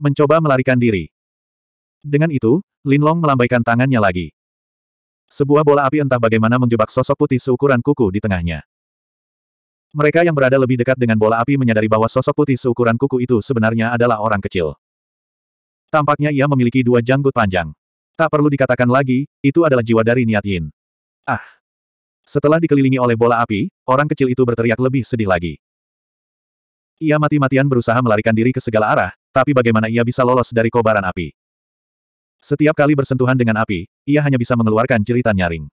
mencoba melarikan diri. Dengan itu, Lin Long melambaikan tangannya lagi. Sebuah bola api entah bagaimana menjebak sosok putih seukuran kuku di tengahnya. Mereka yang berada lebih dekat dengan bola api menyadari bahwa sosok putih seukuran kuku itu sebenarnya adalah orang kecil. Tampaknya ia memiliki dua janggut panjang. Tak perlu dikatakan lagi, itu adalah jiwa dari Niat Yin. Ah! Setelah dikelilingi oleh bola api, orang kecil itu berteriak lebih sedih lagi. Ia mati-matian berusaha melarikan diri ke segala arah, tapi bagaimana ia bisa lolos dari kobaran api? Setiap kali bersentuhan dengan api, ia hanya bisa mengeluarkan jeritan nyaring.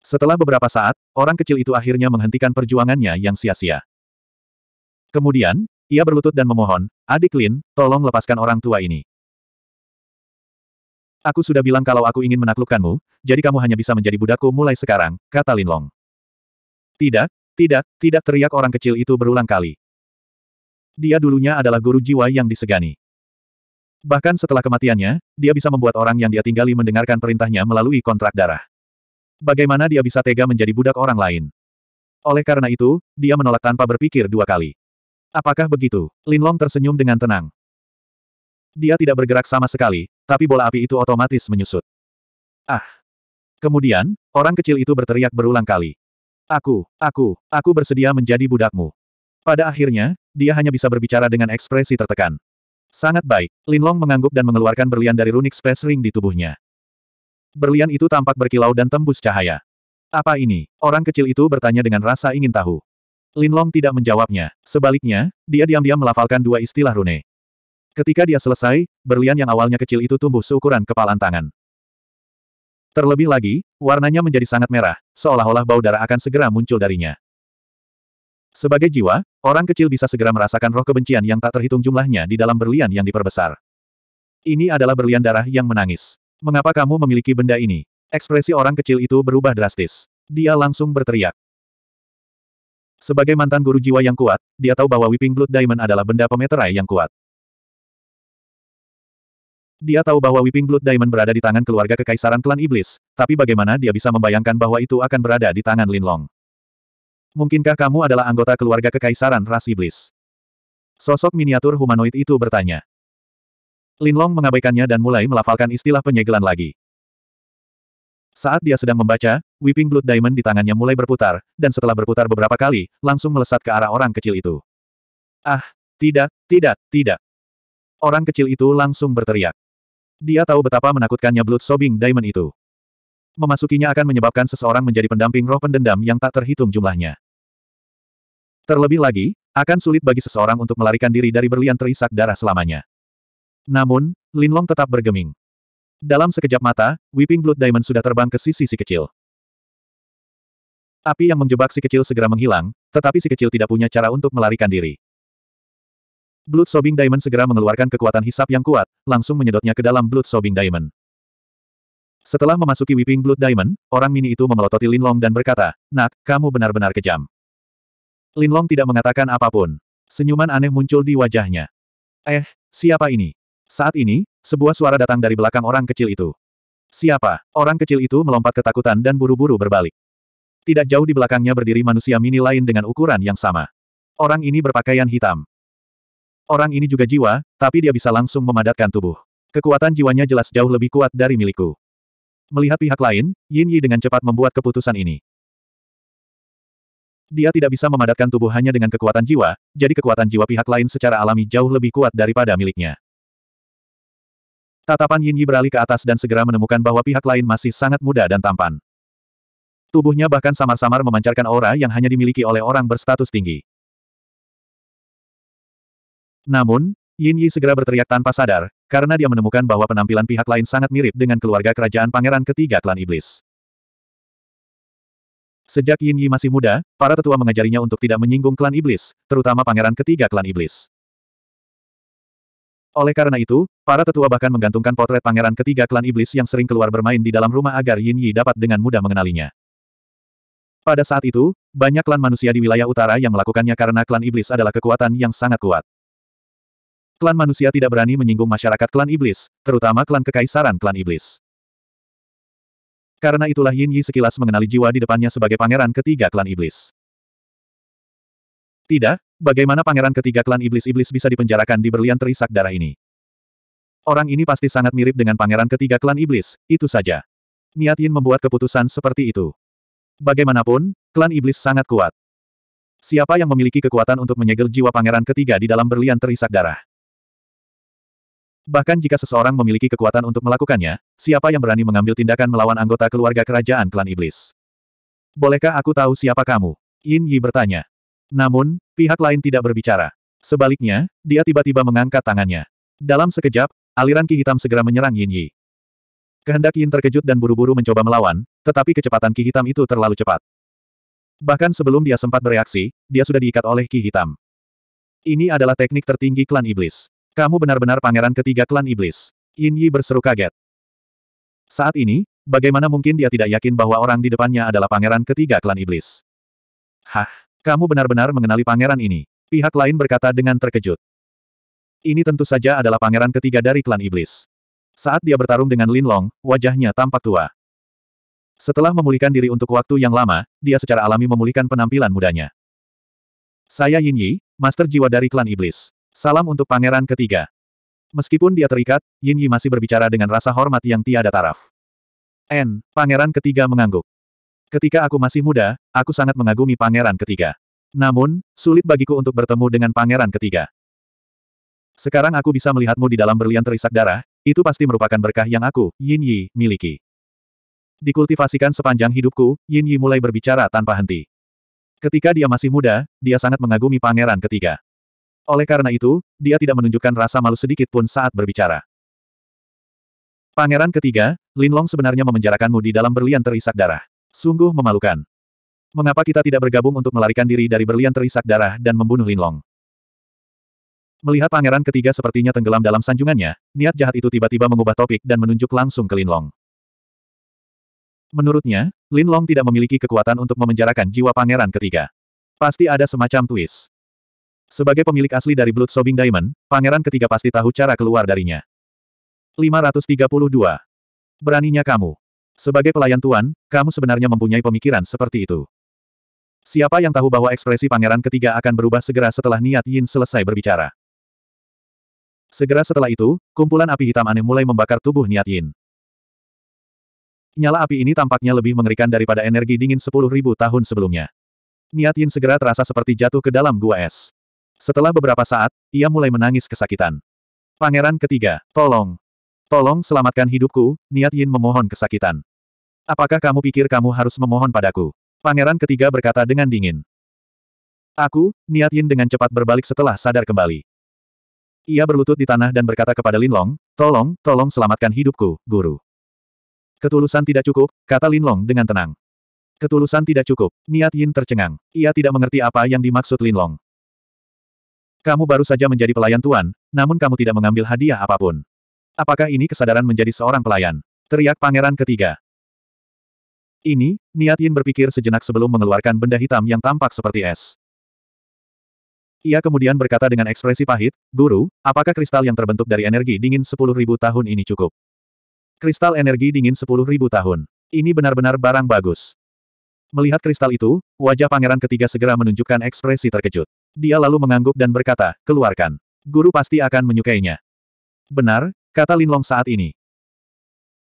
Setelah beberapa saat, orang kecil itu akhirnya menghentikan perjuangannya yang sia-sia. Kemudian, ia berlutut dan memohon, adik Lin, tolong lepaskan orang tua ini. Aku sudah bilang kalau aku ingin menaklukkanmu, jadi kamu hanya bisa menjadi budakku mulai sekarang, kata Lin Long. Tidak, tidak, tidak teriak orang kecil itu berulang kali. Dia dulunya adalah guru jiwa yang disegani. Bahkan setelah kematiannya, dia bisa membuat orang yang dia tinggali mendengarkan perintahnya melalui kontrak darah. Bagaimana dia bisa tega menjadi budak orang lain? Oleh karena itu, dia menolak tanpa berpikir dua kali. Apakah begitu? Linlong tersenyum dengan tenang. Dia tidak bergerak sama sekali, tapi bola api itu otomatis menyusut. Ah! Kemudian, orang kecil itu berteriak berulang kali. Aku, aku, aku bersedia menjadi budakmu. Pada akhirnya, dia hanya bisa berbicara dengan ekspresi tertekan. Sangat baik, Lin Long mengangguk dan mengeluarkan berlian dari runik space ring di tubuhnya. Berlian itu tampak berkilau dan tembus cahaya. Apa ini? Orang kecil itu bertanya dengan rasa ingin tahu. Lin Long tidak menjawabnya. Sebaliknya, dia diam-diam melafalkan dua istilah rune. Ketika dia selesai, berlian yang awalnya kecil itu tumbuh seukuran kepalan tangan. Terlebih lagi, warnanya menjadi sangat merah, seolah-olah bau darah akan segera muncul darinya. Sebagai jiwa, orang kecil bisa segera merasakan roh kebencian yang tak terhitung jumlahnya di dalam berlian yang diperbesar. Ini adalah berlian darah yang menangis. Mengapa kamu memiliki benda ini? Ekspresi orang kecil itu berubah drastis. Dia langsung berteriak. Sebagai mantan guru jiwa yang kuat, dia tahu bahwa Weeping Blood Diamond adalah benda pemeterai yang kuat. Dia tahu bahwa Weeping Blood Diamond berada di tangan keluarga kekaisaran klan iblis, tapi bagaimana dia bisa membayangkan bahwa itu akan berada di tangan Linlong? Mungkinkah kamu adalah anggota keluarga kekaisaran ras iblis? Sosok miniatur humanoid itu bertanya. Linlong mengabaikannya dan mulai melafalkan istilah penyegelan lagi. Saat dia sedang membaca, Weeping Blood Diamond di tangannya mulai berputar, dan setelah berputar beberapa kali, langsung melesat ke arah orang kecil itu. Ah, tidak, tidak, tidak. Orang kecil itu langsung berteriak. Dia tahu betapa menakutkannya Blood Sobbing Diamond itu memasukinya akan menyebabkan seseorang menjadi pendamping roh pendendam yang tak terhitung jumlahnya. Terlebih lagi, akan sulit bagi seseorang untuk melarikan diri dari berlian terisak darah selamanya. Namun, Linlong tetap bergeming. Dalam sekejap mata, Weeping Blood Diamond sudah terbang ke sisi si kecil. Api yang menjebak si kecil segera menghilang, tetapi si kecil tidak punya cara untuk melarikan diri. Blood Sobbing Diamond segera mengeluarkan kekuatan hisap yang kuat, langsung menyedotnya ke dalam Blood Sobbing Diamond. Setelah memasuki Weeping Blood Diamond, orang mini itu memelototi Lin Long dan berkata, Nak, kamu benar-benar kejam. Lin Long tidak mengatakan apapun. Senyuman aneh muncul di wajahnya. Eh, siapa ini? Saat ini, sebuah suara datang dari belakang orang kecil itu. Siapa? Orang kecil itu melompat ketakutan dan buru-buru berbalik. Tidak jauh di belakangnya berdiri manusia mini lain dengan ukuran yang sama. Orang ini berpakaian hitam. Orang ini juga jiwa, tapi dia bisa langsung memadatkan tubuh. Kekuatan jiwanya jelas jauh lebih kuat dari milikku. Melihat pihak lain, Yin Yi dengan cepat membuat keputusan ini. Dia tidak bisa memadatkan tubuh hanya dengan kekuatan jiwa, jadi kekuatan jiwa pihak lain secara alami jauh lebih kuat daripada miliknya. Tatapan Yin Yi beralih ke atas dan segera menemukan bahwa pihak lain masih sangat muda dan tampan. Tubuhnya bahkan samar-samar memancarkan aura yang hanya dimiliki oleh orang berstatus tinggi. Namun, Yin Yi segera berteriak tanpa sadar, karena dia menemukan bahwa penampilan pihak lain sangat mirip dengan keluarga kerajaan pangeran ketiga klan iblis. Sejak Yin Yi masih muda, para tetua mengajarinya untuk tidak menyinggung klan iblis, terutama pangeran ketiga klan iblis. Oleh karena itu, para tetua bahkan menggantungkan potret pangeran ketiga klan iblis yang sering keluar bermain di dalam rumah agar Yin Yi dapat dengan mudah mengenalinya. Pada saat itu, banyak klan manusia di wilayah utara yang melakukannya karena klan iblis adalah kekuatan yang sangat kuat. Klan manusia tidak berani menyinggung masyarakat klan iblis, terutama klan kekaisaran klan iblis. Karena itulah Yin Yi sekilas mengenali jiwa di depannya sebagai pangeran ketiga klan iblis. Tidak, bagaimana pangeran ketiga klan iblis-iblis bisa dipenjarakan di berlian terisak darah ini? Orang ini pasti sangat mirip dengan pangeran ketiga klan iblis, itu saja. Niat Yin membuat keputusan seperti itu. Bagaimanapun, klan iblis sangat kuat. Siapa yang memiliki kekuatan untuk menyegel jiwa pangeran ketiga di dalam berlian terisak darah? Bahkan jika seseorang memiliki kekuatan untuk melakukannya, siapa yang berani mengambil tindakan melawan anggota keluarga kerajaan klan iblis? Bolehkah aku tahu siapa kamu? Yin Yi bertanya. Namun, pihak lain tidak berbicara. Sebaliknya, dia tiba-tiba mengangkat tangannya. Dalam sekejap, aliran ki hitam segera menyerang Yin Yi. Kehendak Yin terkejut dan buru-buru mencoba melawan, tetapi kecepatan ki hitam itu terlalu cepat. Bahkan sebelum dia sempat bereaksi, dia sudah diikat oleh ki hitam. Ini adalah teknik tertinggi klan iblis. Kamu benar-benar pangeran ketiga klan iblis. Yin Yi berseru kaget. Saat ini, bagaimana mungkin dia tidak yakin bahwa orang di depannya adalah pangeran ketiga klan iblis? Hah, kamu benar-benar mengenali pangeran ini. Pihak lain berkata dengan terkejut. Ini tentu saja adalah pangeran ketiga dari klan iblis. Saat dia bertarung dengan Lin Long, wajahnya tampak tua. Setelah memulihkan diri untuk waktu yang lama, dia secara alami memulihkan penampilan mudanya. Saya Yin Yi, Master Jiwa dari Klan Iblis. Salam untuk pangeran ketiga. Meskipun dia terikat, Yin Yi masih berbicara dengan rasa hormat yang tiada taraf. N, pangeran ketiga mengangguk. Ketika aku masih muda, aku sangat mengagumi pangeran ketiga. Namun, sulit bagiku untuk bertemu dengan pangeran ketiga. Sekarang aku bisa melihatmu di dalam berlian terisak darah, itu pasti merupakan berkah yang aku, Yin Yi, miliki. Dikultivasikan sepanjang hidupku, Yin Yi mulai berbicara tanpa henti. Ketika dia masih muda, dia sangat mengagumi pangeran ketiga. Oleh karena itu, dia tidak menunjukkan rasa malu sedikit pun saat berbicara. Pangeran ketiga, Lin Long sebenarnya memenjarakanmu di dalam berlian terisak darah. Sungguh memalukan. Mengapa kita tidak bergabung untuk melarikan diri dari berlian terisak darah dan membunuh Lin Long? Melihat pangeran ketiga sepertinya tenggelam dalam sanjungannya, niat jahat itu tiba-tiba mengubah topik dan menunjuk langsung ke Lin Long. Menurutnya, Lin Long tidak memiliki kekuatan untuk memenjarakan jiwa pangeran ketiga. Pasti ada semacam twist. Sebagai pemilik asli dari Blood Sobbing Diamond, pangeran ketiga pasti tahu cara keluar darinya. 532. Beraninya kamu. Sebagai pelayan tuan, kamu sebenarnya mempunyai pemikiran seperti itu. Siapa yang tahu bahwa ekspresi pangeran ketiga akan berubah segera setelah niat Yin selesai berbicara. Segera setelah itu, kumpulan api hitam aneh mulai membakar tubuh niat Yin. Nyala api ini tampaknya lebih mengerikan daripada energi dingin 10.000 tahun sebelumnya. Niat Yin segera terasa seperti jatuh ke dalam gua es. Setelah beberapa saat, ia mulai menangis kesakitan. Pangeran ketiga, tolong. Tolong selamatkan hidupku, Niat Yin memohon kesakitan. Apakah kamu pikir kamu harus memohon padaku? Pangeran ketiga berkata dengan dingin. Aku, Niat Yin dengan cepat berbalik setelah sadar kembali. Ia berlutut di tanah dan berkata kepada Lin Long, tolong, tolong selamatkan hidupku, guru. Ketulusan tidak cukup, kata Lin Long dengan tenang. Ketulusan tidak cukup, Niat Yin tercengang. Ia tidak mengerti apa yang dimaksud Lin Long. Kamu baru saja menjadi pelayan Tuan, namun kamu tidak mengambil hadiah apapun. Apakah ini kesadaran menjadi seorang pelayan? Teriak pangeran ketiga. Ini, Niat Yin berpikir sejenak sebelum mengeluarkan benda hitam yang tampak seperti es. Ia kemudian berkata dengan ekspresi pahit, Guru, apakah kristal yang terbentuk dari energi dingin 10.000 tahun ini cukup? Kristal energi dingin 10.000 tahun. Ini benar-benar barang bagus. Melihat kristal itu, wajah pangeran ketiga segera menunjukkan ekspresi terkejut. Dia lalu mengangguk dan berkata, keluarkan. Guru pasti akan menyukainya. Benar, kata Linlong saat ini.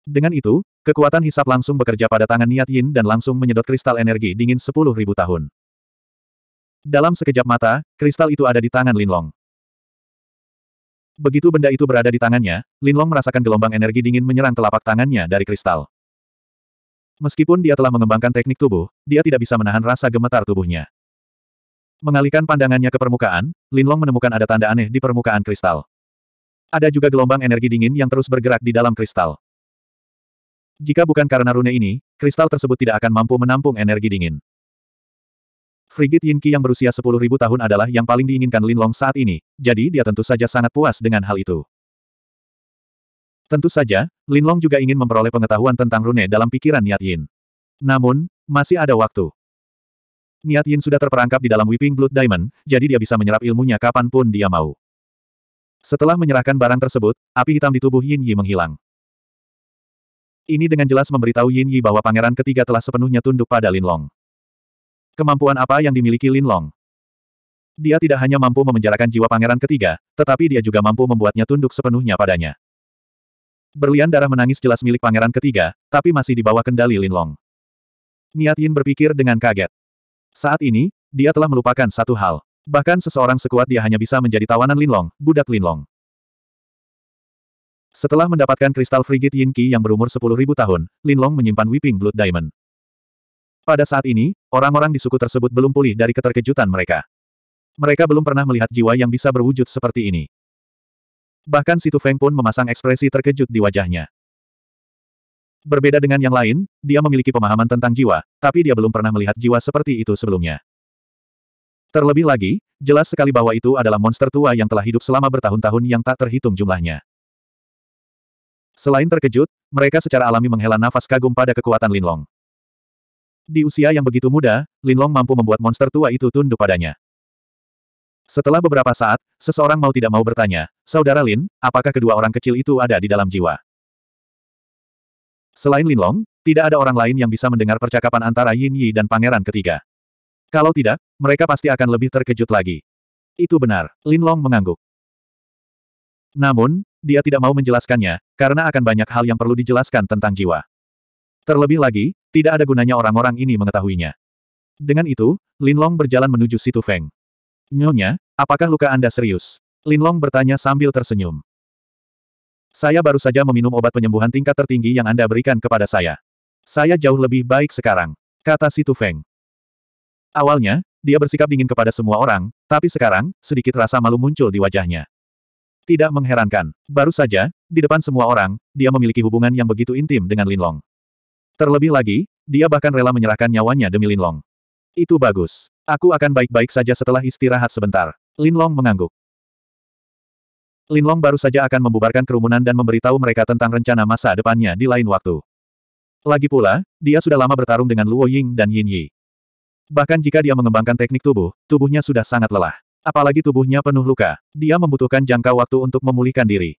Dengan itu, kekuatan hisap langsung bekerja pada tangan Niat Yin dan langsung menyedot kristal energi dingin sepuluh ribu tahun. Dalam sekejap mata, kristal itu ada di tangan Linlong. Begitu benda itu berada di tangannya, Linlong merasakan gelombang energi dingin menyerang telapak tangannya dari kristal. Meskipun dia telah mengembangkan teknik tubuh, dia tidak bisa menahan rasa gemetar tubuhnya. Mengalihkan pandangannya ke permukaan, Linlong menemukan ada tanda aneh di permukaan kristal. Ada juga gelombang energi dingin yang terus bergerak di dalam kristal. Jika bukan karena rune ini, kristal tersebut tidak akan mampu menampung energi dingin. Frigit Yinki yang berusia 10.000 tahun adalah yang paling diinginkan Linlong saat ini, jadi dia tentu saja sangat puas dengan hal itu. Tentu saja, Lin Long juga ingin memperoleh pengetahuan tentang rune dalam pikiran Niat Yin. Namun, masih ada waktu. Niat Yin sudah terperangkap di dalam Weeping Blood Diamond, jadi dia bisa menyerap ilmunya kapanpun dia mau. Setelah menyerahkan barang tersebut, api hitam di tubuh Yin Yi menghilang. Ini dengan jelas memberitahu Yin Yi bahwa pangeran ketiga telah sepenuhnya tunduk pada Lin Long. Kemampuan apa yang dimiliki Lin Long? Dia tidak hanya mampu memenjarakan jiwa pangeran ketiga, tetapi dia juga mampu membuatnya tunduk sepenuhnya padanya. Berlian darah menangis jelas milik pangeran ketiga, tapi masih di bawah kendali Linlong. Niat Yin berpikir dengan kaget. Saat ini, dia telah melupakan satu hal. Bahkan seseorang sekuat dia hanya bisa menjadi tawanan Linlong, budak Linlong. Setelah mendapatkan kristal frigid Yin Qi yang berumur 10.000 tahun, Linlong menyimpan Weeping Blood Diamond. Pada saat ini, orang-orang di suku tersebut belum pulih dari keterkejutan mereka. Mereka belum pernah melihat jiwa yang bisa berwujud seperti ini. Bahkan Situ Feng pun memasang ekspresi terkejut di wajahnya. Berbeda dengan yang lain, dia memiliki pemahaman tentang jiwa, tapi dia belum pernah melihat jiwa seperti itu sebelumnya. Terlebih lagi, jelas sekali bahwa itu adalah monster tua yang telah hidup selama bertahun-tahun yang tak terhitung jumlahnya. Selain terkejut, mereka secara alami menghela nafas kagum pada kekuatan Linlong. Di usia yang begitu muda, Linlong mampu membuat monster tua itu tunduk padanya. Setelah beberapa saat, seseorang mau tidak mau bertanya, Saudara Lin, apakah kedua orang kecil itu ada di dalam jiwa? Selain Lin Long, tidak ada orang lain yang bisa mendengar percakapan antara Yin Yi dan pangeran ketiga. Kalau tidak, mereka pasti akan lebih terkejut lagi. Itu benar, Lin Long mengangguk. Namun, dia tidak mau menjelaskannya, karena akan banyak hal yang perlu dijelaskan tentang jiwa. Terlebih lagi, tidak ada gunanya orang-orang ini mengetahuinya. Dengan itu, Lin Long berjalan menuju situ Feng. Nyonya, apakah luka Anda serius? Linlong bertanya sambil tersenyum. Saya baru saja meminum obat penyembuhan tingkat tertinggi yang Anda berikan kepada saya. Saya jauh lebih baik sekarang, kata Situ Feng. Awalnya, dia bersikap dingin kepada semua orang, tapi sekarang, sedikit rasa malu muncul di wajahnya. Tidak mengherankan, baru saja, di depan semua orang, dia memiliki hubungan yang begitu intim dengan Linlong. Terlebih lagi, dia bahkan rela menyerahkan nyawanya demi Linlong. Itu bagus. Aku akan baik-baik saja setelah istirahat sebentar. Linlong mengangguk. Linlong baru saja akan membubarkan kerumunan dan memberitahu mereka tentang rencana masa depannya di lain waktu. Lagi pula, dia sudah lama bertarung dengan Luo Ying dan Yin Yi. Bahkan jika dia mengembangkan teknik tubuh, tubuhnya sudah sangat lelah. Apalagi tubuhnya penuh luka, dia membutuhkan jangka waktu untuk memulihkan diri.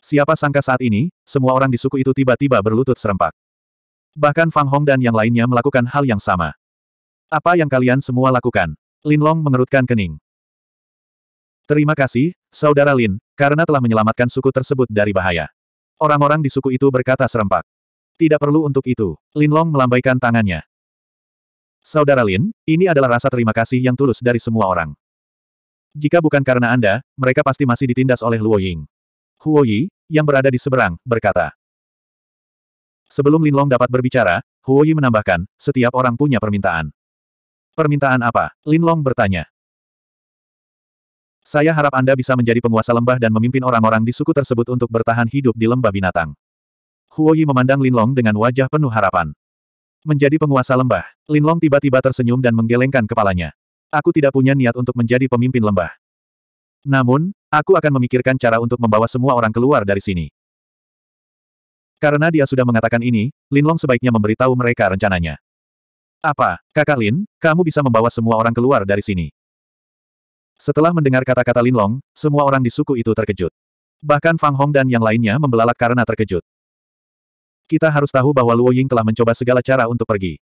Siapa sangka saat ini, semua orang di suku itu tiba-tiba berlutut serempak. Bahkan Fang Hong dan yang lainnya melakukan hal yang sama. Apa yang kalian semua lakukan? Linlong mengerutkan kening. Terima kasih, Saudara Lin, karena telah menyelamatkan suku tersebut dari bahaya. Orang-orang di suku itu berkata serempak. Tidak perlu untuk itu. Linlong melambaikan tangannya. Saudara Lin, ini adalah rasa terima kasih yang tulus dari semua orang. Jika bukan karena Anda, mereka pasti masih ditindas oleh Luo Ying. Huo Yi, yang berada di seberang, berkata. Sebelum Linlong dapat berbicara, Huo Yi menambahkan, setiap orang punya permintaan. Permintaan apa? Lin Long bertanya. Saya harap Anda bisa menjadi penguasa lembah dan memimpin orang-orang di suku tersebut untuk bertahan hidup di lembah binatang. Huo Yi memandang Lin Long dengan wajah penuh harapan. Menjadi penguasa lembah, Lin Long tiba-tiba tersenyum dan menggelengkan kepalanya. Aku tidak punya niat untuk menjadi pemimpin lembah. Namun, aku akan memikirkan cara untuk membawa semua orang keluar dari sini. Karena dia sudah mengatakan ini, Lin Long sebaiknya memberitahu mereka rencananya. Apa, kakak Lin, kamu bisa membawa semua orang keluar dari sini? Setelah mendengar kata-kata Lin Long, semua orang di suku itu terkejut. Bahkan Fang Hong dan yang lainnya membelalak karena terkejut. Kita harus tahu bahwa Luo Ying telah mencoba segala cara untuk pergi.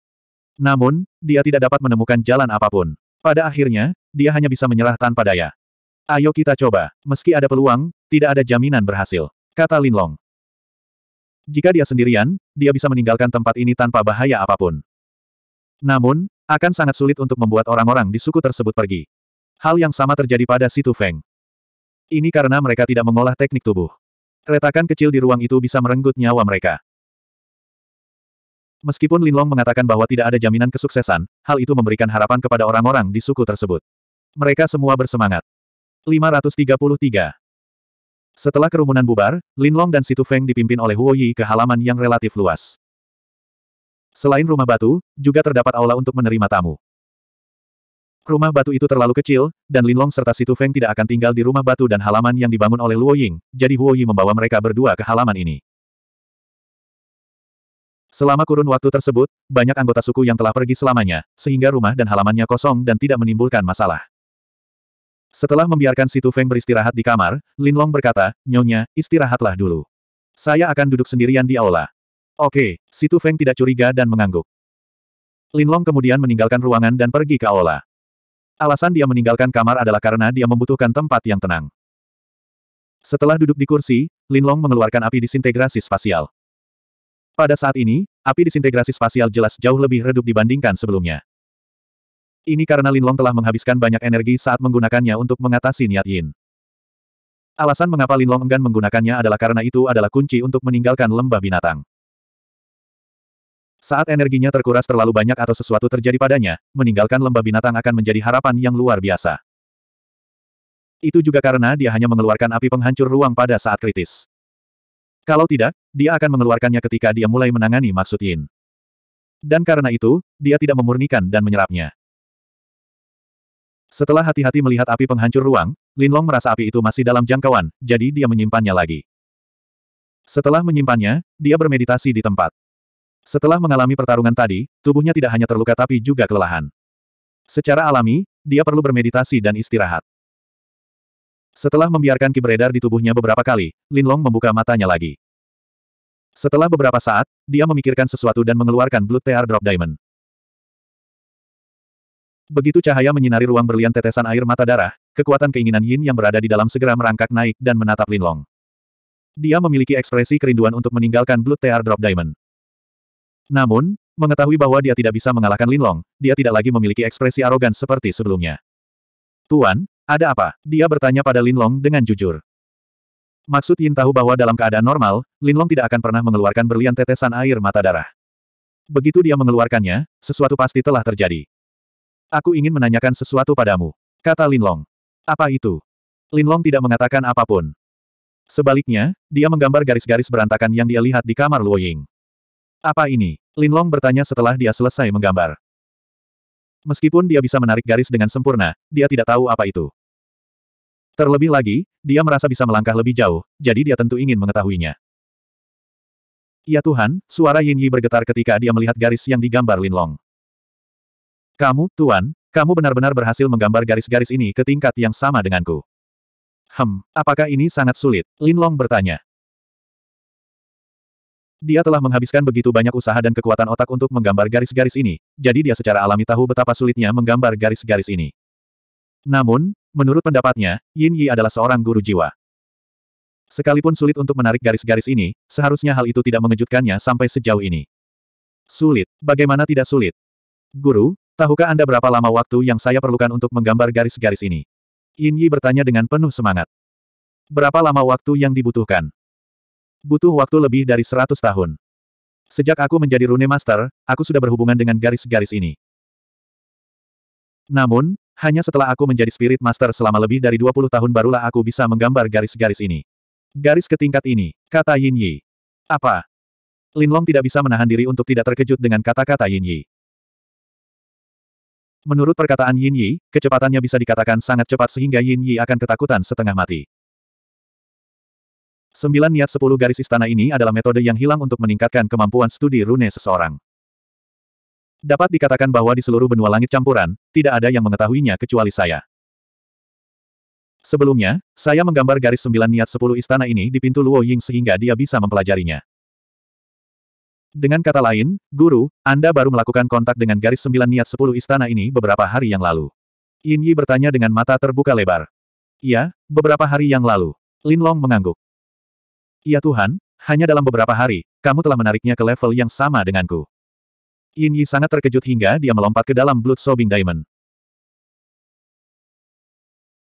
Namun, dia tidak dapat menemukan jalan apapun. Pada akhirnya, dia hanya bisa menyerah tanpa daya. Ayo kita coba, meski ada peluang, tidak ada jaminan berhasil, kata Lin Long. Jika dia sendirian, dia bisa meninggalkan tempat ini tanpa bahaya apapun. Namun, akan sangat sulit untuk membuat orang-orang di suku tersebut pergi. Hal yang sama terjadi pada Situ Feng. Ini karena mereka tidak mengolah teknik tubuh. Retakan kecil di ruang itu bisa merenggut nyawa mereka. Meskipun Linlong mengatakan bahwa tidak ada jaminan kesuksesan, hal itu memberikan harapan kepada orang-orang di suku tersebut. Mereka semua bersemangat. 533 Setelah kerumunan bubar, Linlong dan Situ Feng dipimpin oleh Huo Yi ke halaman yang relatif luas. Selain rumah batu, juga terdapat aula untuk menerima tamu. Rumah batu itu terlalu kecil, dan Linlong serta Situ Feng tidak akan tinggal di rumah batu dan halaman yang dibangun oleh Luo Ying, jadi Huo Yi membawa mereka berdua ke halaman ini. Selama kurun waktu tersebut, banyak anggota suku yang telah pergi selamanya, sehingga rumah dan halamannya kosong dan tidak menimbulkan masalah. Setelah membiarkan Situ Feng beristirahat di kamar, Linlong berkata, Nyonya, istirahatlah dulu. Saya akan duduk sendirian di aula. Oke, Situ Feng tidak curiga dan mengangguk. Linlong kemudian meninggalkan ruangan dan pergi ke aula. Alasan dia meninggalkan kamar adalah karena dia membutuhkan tempat yang tenang. Setelah duduk di kursi, Linlong mengeluarkan api disintegrasi spasial. Pada saat ini, api disintegrasi spasial jelas jauh lebih redup dibandingkan sebelumnya. Ini karena Linlong telah menghabiskan banyak energi saat menggunakannya untuk mengatasi niat Yin. Alasan mengapa Linlong enggan menggunakannya adalah karena itu adalah kunci untuk meninggalkan lembah binatang. Saat energinya terkuras terlalu banyak atau sesuatu terjadi padanya, meninggalkan lembah binatang akan menjadi harapan yang luar biasa. Itu juga karena dia hanya mengeluarkan api penghancur ruang pada saat kritis. Kalau tidak, dia akan mengeluarkannya ketika dia mulai menangani maksud Yin. Dan karena itu, dia tidak memurnikan dan menyerapnya. Setelah hati-hati melihat api penghancur ruang, Linlong merasa api itu masih dalam jangkauan, jadi dia menyimpannya lagi. Setelah menyimpannya, dia bermeditasi di tempat. Setelah mengalami pertarungan tadi, tubuhnya tidak hanya terluka tapi juga kelelahan. Secara alami, dia perlu bermeditasi dan istirahat. Setelah membiarkan ki beredar di tubuhnya beberapa kali, Linlong membuka matanya lagi. Setelah beberapa saat, dia memikirkan sesuatu dan mengeluarkan Blood Tear Drop Diamond. Begitu cahaya menyinari ruang berlian tetesan air mata darah, kekuatan keinginan Yin yang berada di dalam segera merangkak naik dan menatap Linlong. Dia memiliki ekspresi kerinduan untuk meninggalkan Blood Tear Drop Diamond. Namun, mengetahui bahwa dia tidak bisa mengalahkan Linlong, dia tidak lagi memiliki ekspresi arogan seperti sebelumnya. Tuan, ada apa? Dia bertanya pada Linlong dengan jujur. Maksud Yin tahu bahwa dalam keadaan normal, Linlong tidak akan pernah mengeluarkan berlian tetesan air mata darah. Begitu dia mengeluarkannya, sesuatu pasti telah terjadi. Aku ingin menanyakan sesuatu padamu. Kata Linlong. Apa itu? Linlong tidak mengatakan apapun. Sebaliknya, dia menggambar garis-garis berantakan yang dia lihat di kamar Luoying. Apa ini? Linlong bertanya setelah dia selesai menggambar. Meskipun dia bisa menarik garis dengan sempurna, dia tidak tahu apa itu. Terlebih lagi, dia merasa bisa melangkah lebih jauh, jadi dia tentu ingin mengetahuinya. Ya Tuhan, suara Yin Yi bergetar ketika dia melihat garis yang digambar Linlong. Kamu, Tuan, kamu benar-benar berhasil menggambar garis-garis ini ke tingkat yang sama denganku. Hem, apakah ini sangat sulit? Linlong bertanya. Dia telah menghabiskan begitu banyak usaha dan kekuatan otak untuk menggambar garis-garis ini, jadi dia secara alami tahu betapa sulitnya menggambar garis-garis ini. Namun, menurut pendapatnya, Yin Yi adalah seorang guru jiwa. Sekalipun sulit untuk menarik garis-garis ini, seharusnya hal itu tidak mengejutkannya sampai sejauh ini. Sulit, bagaimana tidak sulit? Guru, tahukah Anda berapa lama waktu yang saya perlukan untuk menggambar garis-garis ini? Yin Yi bertanya dengan penuh semangat. Berapa lama waktu yang dibutuhkan? Butuh waktu lebih dari seratus tahun. Sejak aku menjadi rune master, aku sudah berhubungan dengan garis-garis ini. Namun, hanya setelah aku menjadi spirit master selama lebih dari dua puluh tahun barulah aku bisa menggambar garis-garis ini. Garis ke tingkat ini, kata Yin Yi. Apa? Lin Long tidak bisa menahan diri untuk tidak terkejut dengan kata-kata Yin Yi. Menurut perkataan Yin Yi, kecepatannya bisa dikatakan sangat cepat sehingga Yin Yi akan ketakutan setengah mati. Sembilan niat sepuluh garis istana ini adalah metode yang hilang untuk meningkatkan kemampuan studi rune seseorang. Dapat dikatakan bahwa di seluruh benua langit campuran, tidak ada yang mengetahuinya kecuali saya. Sebelumnya, saya menggambar garis sembilan niat sepuluh istana ini di pintu Luo Ying sehingga dia bisa mempelajarinya. Dengan kata lain, Guru, Anda baru melakukan kontak dengan garis sembilan niat sepuluh istana ini beberapa hari yang lalu. Yin Yi bertanya dengan mata terbuka lebar. Iya, beberapa hari yang lalu. Lin Long mengangguk. Ya Tuhan, hanya dalam beberapa hari, kamu telah menariknya ke level yang sama denganku. Yin Yi sangat terkejut hingga dia melompat ke dalam Blood Sobbing Diamond.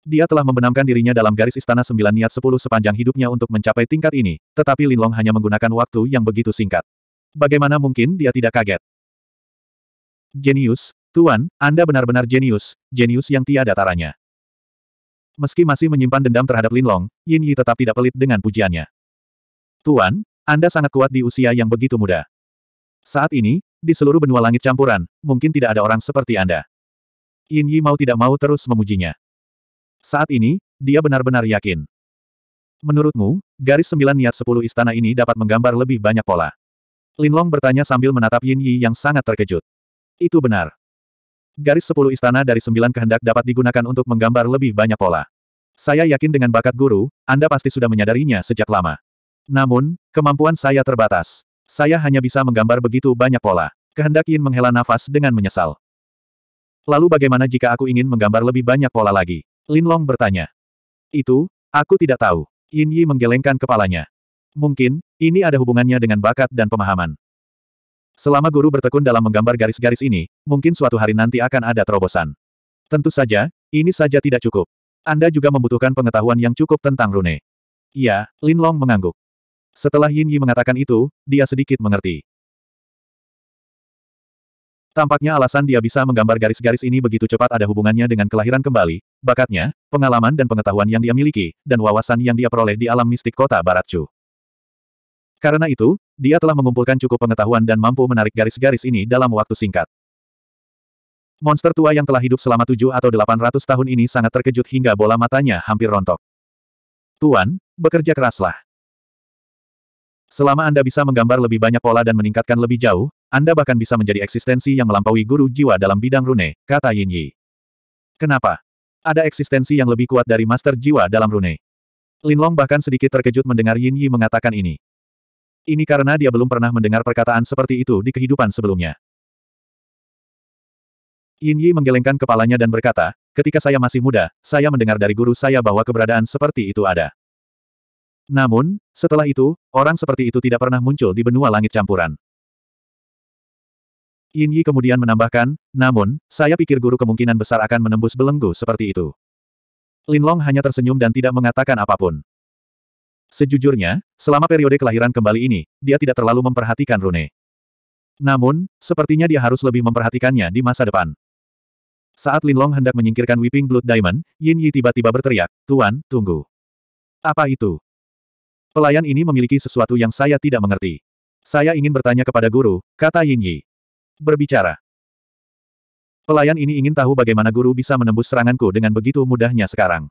Dia telah membenamkan dirinya dalam garis istana sembilan niat sepuluh sepanjang hidupnya untuk mencapai tingkat ini, tetapi Lin Long hanya menggunakan waktu yang begitu singkat. Bagaimana mungkin dia tidak kaget? Genius, Tuan, Anda benar-benar jenius, genius yang tiada taranya. Meski masih menyimpan dendam terhadap Lin Long, Yin Yi tetap tidak pelit dengan pujiannya. Tuan, Anda sangat kuat di usia yang begitu muda. Saat ini, di seluruh benua langit campuran, mungkin tidak ada orang seperti Anda. Yin Yi mau tidak mau terus memujinya. Saat ini, dia benar-benar yakin. Menurutmu, garis sembilan niat sepuluh istana ini dapat menggambar lebih banyak pola? Linlong bertanya sambil menatap Yin Yi yang sangat terkejut. Itu benar. Garis sepuluh istana dari sembilan kehendak dapat digunakan untuk menggambar lebih banyak pola. Saya yakin dengan bakat guru, Anda pasti sudah menyadarinya sejak lama. Namun, kemampuan saya terbatas. Saya hanya bisa menggambar begitu banyak pola. Kehendak Yin menghela nafas dengan menyesal. Lalu bagaimana jika aku ingin menggambar lebih banyak pola lagi? Lin Long bertanya. Itu, aku tidak tahu. Yin Yi menggelengkan kepalanya. Mungkin, ini ada hubungannya dengan bakat dan pemahaman. Selama guru bertekun dalam menggambar garis-garis ini, mungkin suatu hari nanti akan ada terobosan. Tentu saja, ini saja tidak cukup. Anda juga membutuhkan pengetahuan yang cukup tentang rune. Iya, Lin Long mengangguk. Setelah Yin Yi mengatakan itu, dia sedikit mengerti. Tampaknya alasan dia bisa menggambar garis-garis ini begitu cepat ada hubungannya dengan kelahiran kembali, bakatnya, pengalaman dan pengetahuan yang dia miliki, dan wawasan yang dia peroleh di alam mistik kota Barat Chu. Karena itu, dia telah mengumpulkan cukup pengetahuan dan mampu menarik garis-garis ini dalam waktu singkat. Monster tua yang telah hidup selama tujuh atau delapan ratus tahun ini sangat terkejut hingga bola matanya hampir rontok. Tuan, bekerja keraslah. Selama Anda bisa menggambar lebih banyak pola dan meningkatkan lebih jauh, Anda bahkan bisa menjadi eksistensi yang melampaui guru jiwa dalam bidang rune, kata Yin Yi. Kenapa? Ada eksistensi yang lebih kuat dari master jiwa dalam rune. Lin Long bahkan sedikit terkejut mendengar Yin Yi mengatakan ini. Ini karena dia belum pernah mendengar perkataan seperti itu di kehidupan sebelumnya. Yin Yi menggelengkan kepalanya dan berkata, ketika saya masih muda, saya mendengar dari guru saya bahwa keberadaan seperti itu ada. Namun, setelah itu, orang seperti itu tidak pernah muncul di benua langit campuran. Yin Yi kemudian menambahkan, namun, saya pikir guru kemungkinan besar akan menembus belenggu seperti itu. Lin Long hanya tersenyum dan tidak mengatakan apapun. Sejujurnya, selama periode kelahiran kembali ini, dia tidak terlalu memperhatikan Rune. Namun, sepertinya dia harus lebih memperhatikannya di masa depan. Saat Lin Long hendak menyingkirkan Weeping Blood Diamond, Yin Yi tiba-tiba berteriak, Tuan, tunggu. Apa itu? Pelayan ini memiliki sesuatu yang saya tidak mengerti. Saya ingin bertanya kepada guru, kata Yin Yi. Berbicara. Pelayan ini ingin tahu bagaimana guru bisa menembus seranganku dengan begitu mudahnya sekarang.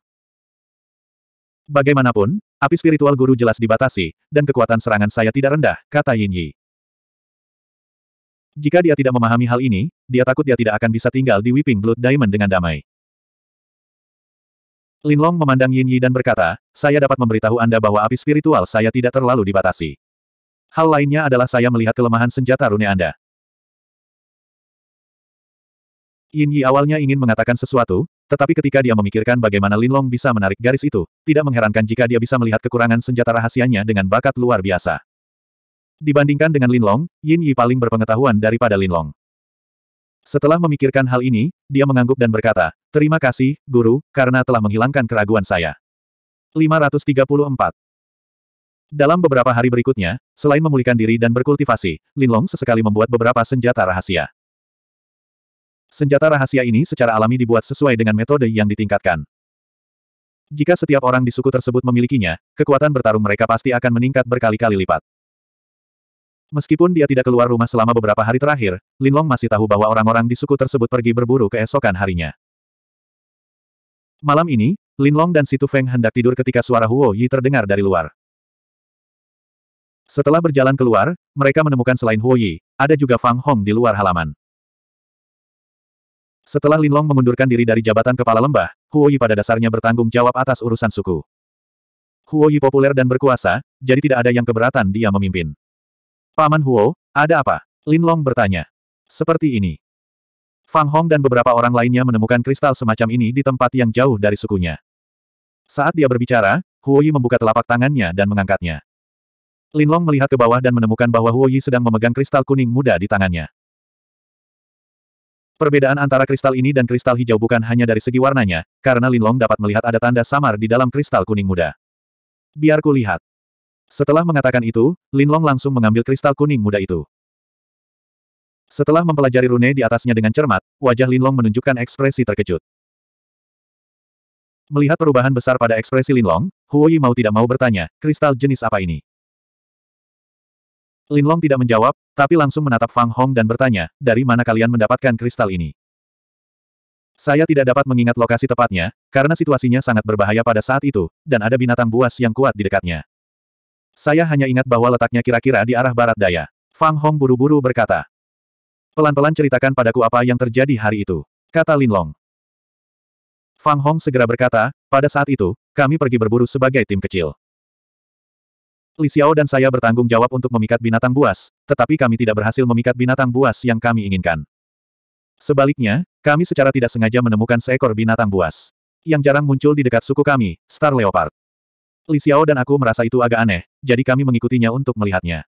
Bagaimanapun, api spiritual guru jelas dibatasi, dan kekuatan serangan saya tidak rendah, kata Yin Yi. Jika dia tidak memahami hal ini, dia takut dia tidak akan bisa tinggal di Weeping Blood Diamond dengan damai. Linlong memandang Yin Yi dan berkata, saya dapat memberitahu Anda bahwa api spiritual saya tidak terlalu dibatasi. Hal lainnya adalah saya melihat kelemahan senjata rune Anda. Yin Yi awalnya ingin mengatakan sesuatu, tetapi ketika dia memikirkan bagaimana Linlong bisa menarik garis itu, tidak mengherankan jika dia bisa melihat kekurangan senjata rahasianya dengan bakat luar biasa. Dibandingkan dengan Linlong, Yin Yi paling berpengetahuan daripada Linlong. Setelah memikirkan hal ini, dia mengangguk dan berkata, Terima kasih, Guru, karena telah menghilangkan keraguan saya. 534. Dalam beberapa hari berikutnya, selain memulihkan diri dan berkultivasi, Linlong sesekali membuat beberapa senjata rahasia. Senjata rahasia ini secara alami dibuat sesuai dengan metode yang ditingkatkan. Jika setiap orang di suku tersebut memilikinya, kekuatan bertarung mereka pasti akan meningkat berkali-kali lipat. Meskipun dia tidak keluar rumah selama beberapa hari terakhir, Linlong masih tahu bahwa orang-orang di suku tersebut pergi berburu keesokan harinya. Malam ini, Linlong dan Situ Feng hendak tidur ketika suara Huo Yi terdengar dari luar. Setelah berjalan keluar, mereka menemukan selain Huo Yi, ada juga Fang Hong di luar halaman. Setelah Linlong mengundurkan diri dari jabatan kepala lembah, Huo Yi pada dasarnya bertanggung jawab atas urusan suku. Huo Yi populer dan berkuasa, jadi tidak ada yang keberatan dia memimpin. Paman Huo, ada apa? Lin Long bertanya. Seperti ini. Fang Hong dan beberapa orang lainnya menemukan kristal semacam ini di tempat yang jauh dari sukunya. Saat dia berbicara, Huo Yi membuka telapak tangannya dan mengangkatnya. Lin Long melihat ke bawah dan menemukan bahwa Huo Yi sedang memegang kristal kuning muda di tangannya. Perbedaan antara kristal ini dan kristal hijau bukan hanya dari segi warnanya, karena Lin Long dapat melihat ada tanda samar di dalam kristal kuning muda. Biar ku lihat. Setelah mengatakan itu, Linlong langsung mengambil kristal kuning muda itu. Setelah mempelajari rune di atasnya dengan cermat, wajah Linlong menunjukkan ekspresi terkejut. Melihat perubahan besar pada ekspresi Linlong, Huoyi mau tidak mau bertanya, kristal jenis apa ini? Linlong tidak menjawab, tapi langsung menatap Fang Hong dan bertanya, dari mana kalian mendapatkan kristal ini? Saya tidak dapat mengingat lokasi tepatnya, karena situasinya sangat berbahaya pada saat itu, dan ada binatang buas yang kuat di dekatnya. Saya hanya ingat bahwa letaknya kira-kira di arah barat daya. Fang Hong buru-buru berkata. Pelan-pelan ceritakan padaku apa yang terjadi hari itu, kata Lin Long. Fang Hong segera berkata, pada saat itu, kami pergi berburu sebagai tim kecil. Li Xiao dan saya bertanggung jawab untuk memikat binatang buas, tetapi kami tidak berhasil memikat binatang buas yang kami inginkan. Sebaliknya, kami secara tidak sengaja menemukan seekor binatang buas. Yang jarang muncul di dekat suku kami, Star Leopard. Li Xiao dan aku merasa itu agak aneh, jadi kami mengikutinya untuk melihatnya.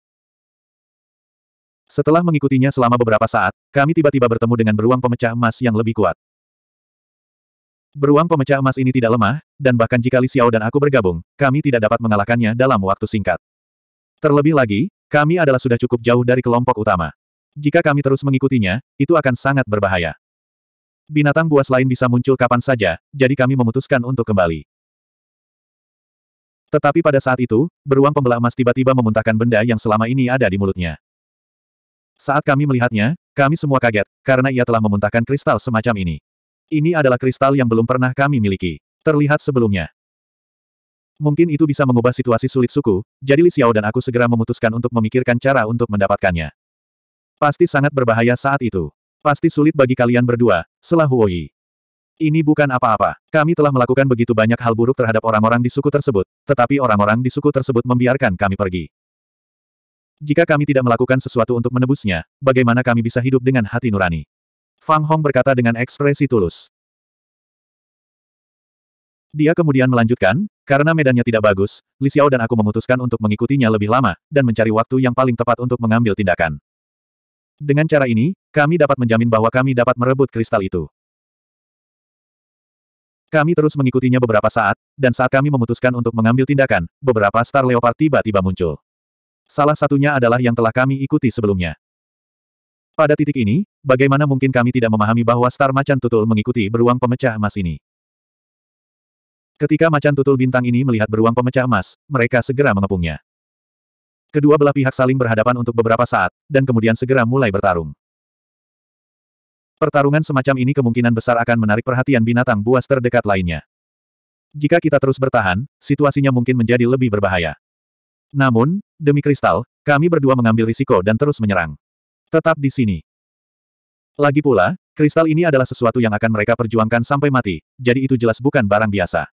Setelah mengikutinya selama beberapa saat, kami tiba-tiba bertemu dengan beruang pemecah emas yang lebih kuat. Beruang pemecah emas ini tidak lemah, dan bahkan jika Li Xiao dan aku bergabung, kami tidak dapat mengalahkannya dalam waktu singkat. Terlebih lagi, kami adalah sudah cukup jauh dari kelompok utama. Jika kami terus mengikutinya, itu akan sangat berbahaya. Binatang buas lain bisa muncul kapan saja, jadi kami memutuskan untuk kembali. Tetapi pada saat itu, beruang pembelah emas tiba-tiba memuntahkan benda yang selama ini ada di mulutnya. Saat kami melihatnya, kami semua kaget, karena ia telah memuntahkan kristal semacam ini. Ini adalah kristal yang belum pernah kami miliki. Terlihat sebelumnya. Mungkin itu bisa mengubah situasi sulit suku, jadi Li Xiao dan aku segera memutuskan untuk memikirkan cara untuk mendapatkannya. Pasti sangat berbahaya saat itu. Pasti sulit bagi kalian berdua, selah Huoyi. Ini bukan apa-apa. Kami telah melakukan begitu banyak hal buruk terhadap orang-orang di suku tersebut, tetapi orang-orang di suku tersebut membiarkan kami pergi. Jika kami tidak melakukan sesuatu untuk menebusnya, bagaimana kami bisa hidup dengan hati nurani? Fang Hong berkata dengan ekspresi tulus. Dia kemudian melanjutkan, karena medannya tidak bagus, Li Xiao dan aku memutuskan untuk mengikutinya lebih lama, dan mencari waktu yang paling tepat untuk mengambil tindakan. Dengan cara ini, kami dapat menjamin bahwa kami dapat merebut kristal itu. Kami terus mengikutinya beberapa saat, dan saat kami memutuskan untuk mengambil tindakan, beberapa Star Leopard tiba-tiba muncul. Salah satunya adalah yang telah kami ikuti sebelumnya. Pada titik ini, bagaimana mungkin kami tidak memahami bahwa Star Macan Tutul mengikuti beruang pemecah emas ini? Ketika Macan Tutul Bintang ini melihat beruang pemecah emas, mereka segera mengepungnya. Kedua belah pihak saling berhadapan untuk beberapa saat, dan kemudian segera mulai bertarung. Pertarungan semacam ini kemungkinan besar akan menarik perhatian binatang buas terdekat lainnya. Jika kita terus bertahan, situasinya mungkin menjadi lebih berbahaya. Namun, demi kristal, kami berdua mengambil risiko dan terus menyerang. Tetap di sini. Lagi pula, kristal ini adalah sesuatu yang akan mereka perjuangkan sampai mati, jadi itu jelas bukan barang biasa.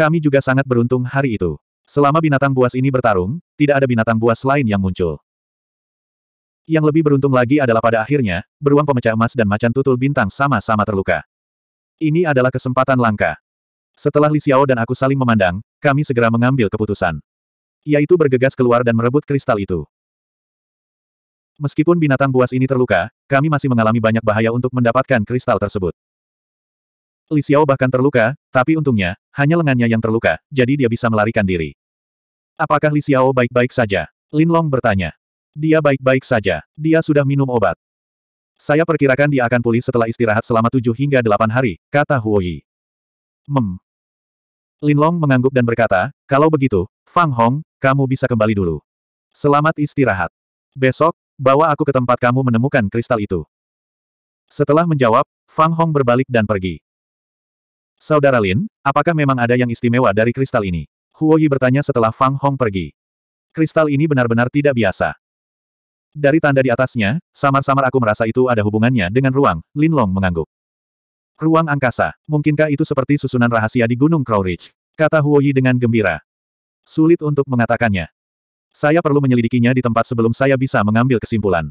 Kami juga sangat beruntung hari itu. Selama binatang buas ini bertarung, tidak ada binatang buas lain yang muncul. Yang lebih beruntung lagi adalah pada akhirnya, beruang pemecah emas dan macan tutul bintang sama-sama terluka. Ini adalah kesempatan langka. Setelah Li Xiao dan aku saling memandang, kami segera mengambil keputusan. Yaitu bergegas keluar dan merebut kristal itu. Meskipun binatang buas ini terluka, kami masih mengalami banyak bahaya untuk mendapatkan kristal tersebut. Li Xiao bahkan terluka, tapi untungnya, hanya lengannya yang terluka, jadi dia bisa melarikan diri. Apakah Li Xiao baik-baik saja? Lin Long bertanya. Dia baik-baik saja. Dia sudah minum obat. Saya perkirakan dia akan pulih setelah istirahat selama tujuh hingga delapan hari, kata Huoyi. Mem. Linlong mengangguk dan berkata, kalau begitu, Fang Hong, kamu bisa kembali dulu. Selamat istirahat. Besok, bawa aku ke tempat kamu menemukan kristal itu. Setelah menjawab, Fang Hong berbalik dan pergi. Saudara Lin, apakah memang ada yang istimewa dari kristal ini? Huoyi bertanya setelah Fang Hong pergi. Kristal ini benar-benar tidak biasa. Dari tanda di atasnya, samar-samar aku merasa itu ada hubungannya dengan ruang, Linlong mengangguk. Ruang angkasa, mungkinkah itu seperti susunan rahasia di Gunung Crowridge? Kata Huoyi dengan gembira. Sulit untuk mengatakannya. Saya perlu menyelidikinya di tempat sebelum saya bisa mengambil kesimpulan.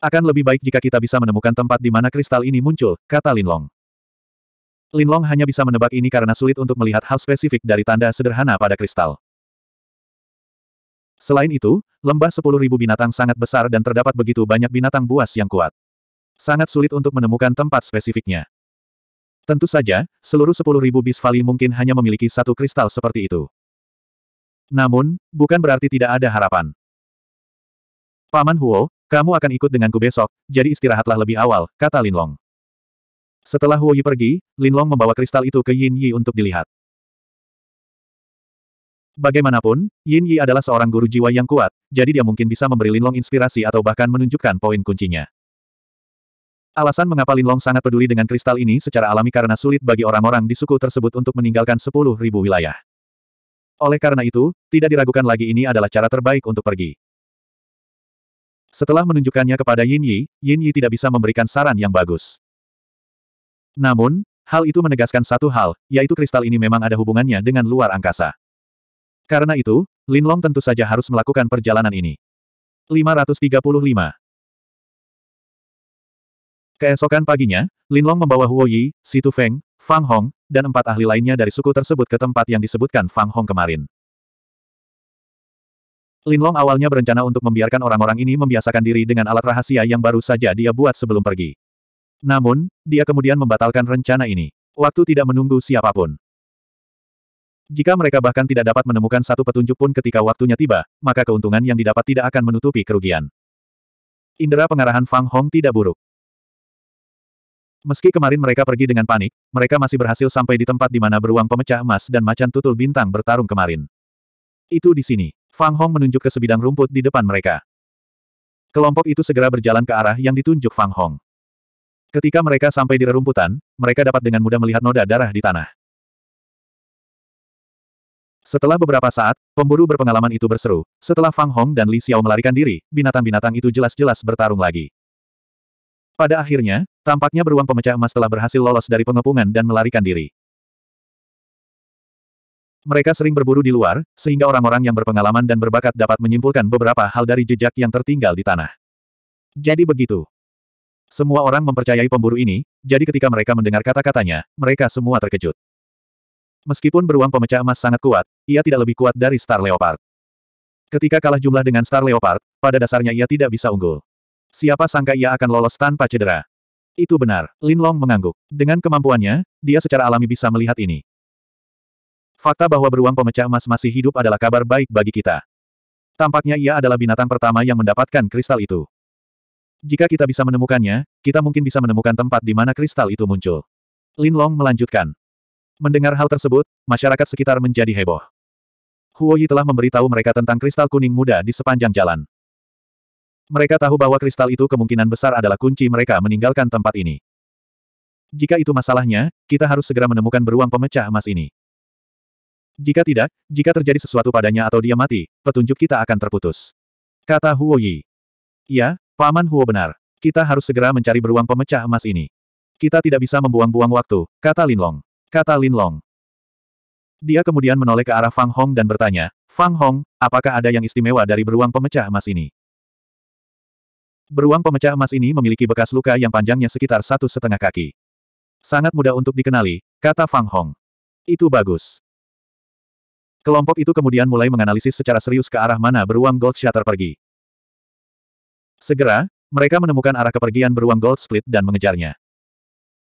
Akan lebih baik jika kita bisa menemukan tempat di mana kristal ini muncul, kata Linlong. Linlong hanya bisa menebak ini karena sulit untuk melihat hal spesifik dari tanda sederhana pada kristal. Selain itu, lembah sepuluh ribu binatang sangat besar dan terdapat begitu banyak binatang buas yang kuat. Sangat sulit untuk menemukan tempat spesifiknya. Tentu saja, seluruh 10.000 bis valley mungkin hanya memiliki satu kristal seperti itu. Namun, bukan berarti tidak ada harapan. Paman Huo, kamu akan ikut denganku besok, jadi istirahatlah lebih awal, kata Linlong. Setelah Huo Yi pergi, Linlong membawa kristal itu ke Yin Yi untuk dilihat. Bagaimanapun, Yin Yi adalah seorang guru jiwa yang kuat, jadi dia mungkin bisa memberi Linlong inspirasi atau bahkan menunjukkan poin kuncinya. Alasan mengapa Linlong sangat peduli dengan kristal ini secara alami karena sulit bagi orang-orang di suku tersebut untuk meninggalkan 10.000 wilayah. Oleh karena itu, tidak diragukan lagi ini adalah cara terbaik untuk pergi. Setelah menunjukkannya kepada Yin Yi, Yin Yi tidak bisa memberikan saran yang bagus. Namun, hal itu menegaskan satu hal, yaitu kristal ini memang ada hubungannya dengan luar angkasa. Karena itu, Linlong tentu saja harus melakukan perjalanan ini. 535. Keesokan paginya, Linlong membawa Huo Yi, Situ Feng, Fang Hong, dan empat ahli lainnya dari suku tersebut ke tempat yang disebutkan Fang Hong kemarin. Linlong awalnya berencana untuk membiarkan orang-orang ini membiasakan diri dengan alat rahasia yang baru saja dia buat sebelum pergi. Namun, dia kemudian membatalkan rencana ini. Waktu tidak menunggu siapapun. Jika mereka bahkan tidak dapat menemukan satu petunjuk pun ketika waktunya tiba, maka keuntungan yang didapat tidak akan menutupi kerugian. Indera pengarahan Fang Hong tidak buruk. Meski kemarin mereka pergi dengan panik, mereka masih berhasil sampai di tempat di mana beruang pemecah emas dan macan tutul bintang bertarung kemarin. Itu di sini. Fang Hong menunjuk ke sebidang rumput di depan mereka. Kelompok itu segera berjalan ke arah yang ditunjuk Fang Hong. Ketika mereka sampai di rerumputan, mereka dapat dengan mudah melihat noda darah di tanah. Setelah beberapa saat, pemburu berpengalaman itu berseru, setelah Fang Hong dan Li Xiao melarikan diri, binatang-binatang itu jelas-jelas bertarung lagi. Pada akhirnya, tampaknya beruang pemecah emas telah berhasil lolos dari pengepungan dan melarikan diri. Mereka sering berburu di luar, sehingga orang-orang yang berpengalaman dan berbakat dapat menyimpulkan beberapa hal dari jejak yang tertinggal di tanah. Jadi begitu. Semua orang mempercayai pemburu ini, jadi ketika mereka mendengar kata-katanya, mereka semua terkejut. Meskipun beruang pemecah emas sangat kuat, ia tidak lebih kuat dari Star Leopard. Ketika kalah jumlah dengan Star Leopard, pada dasarnya ia tidak bisa unggul. Siapa sangka ia akan lolos tanpa cedera. Itu benar, Lin Long mengangguk. Dengan kemampuannya, dia secara alami bisa melihat ini. Fakta bahwa beruang pemecah emas masih hidup adalah kabar baik bagi kita. Tampaknya ia adalah binatang pertama yang mendapatkan kristal itu. Jika kita bisa menemukannya, kita mungkin bisa menemukan tempat di mana kristal itu muncul. Lin Long melanjutkan. Mendengar hal tersebut, masyarakat sekitar menjadi heboh. Huoyi telah memberitahu mereka tentang kristal kuning muda di sepanjang jalan. Mereka tahu bahwa kristal itu kemungkinan besar adalah kunci mereka meninggalkan tempat ini. Jika itu masalahnya, kita harus segera menemukan beruang pemecah emas ini. Jika tidak, jika terjadi sesuatu padanya atau dia mati, petunjuk kita akan terputus. Kata Huoyi. Ya, Paman Huo benar. Kita harus segera mencari beruang pemecah emas ini. Kita tidak bisa membuang-buang waktu, kata Linlong. Kata Linlong. Dia kemudian menoleh ke arah Fang Hong dan bertanya, Fang Hong, apakah ada yang istimewa dari beruang pemecah emas ini? Beruang pemecah emas ini memiliki bekas luka yang panjangnya sekitar satu setengah kaki. Sangat mudah untuk dikenali, kata Fang Hong. Itu bagus. Kelompok itu kemudian mulai menganalisis secara serius ke arah mana beruang Gold Shatter pergi. Segera, mereka menemukan arah kepergian beruang Gold Split dan mengejarnya.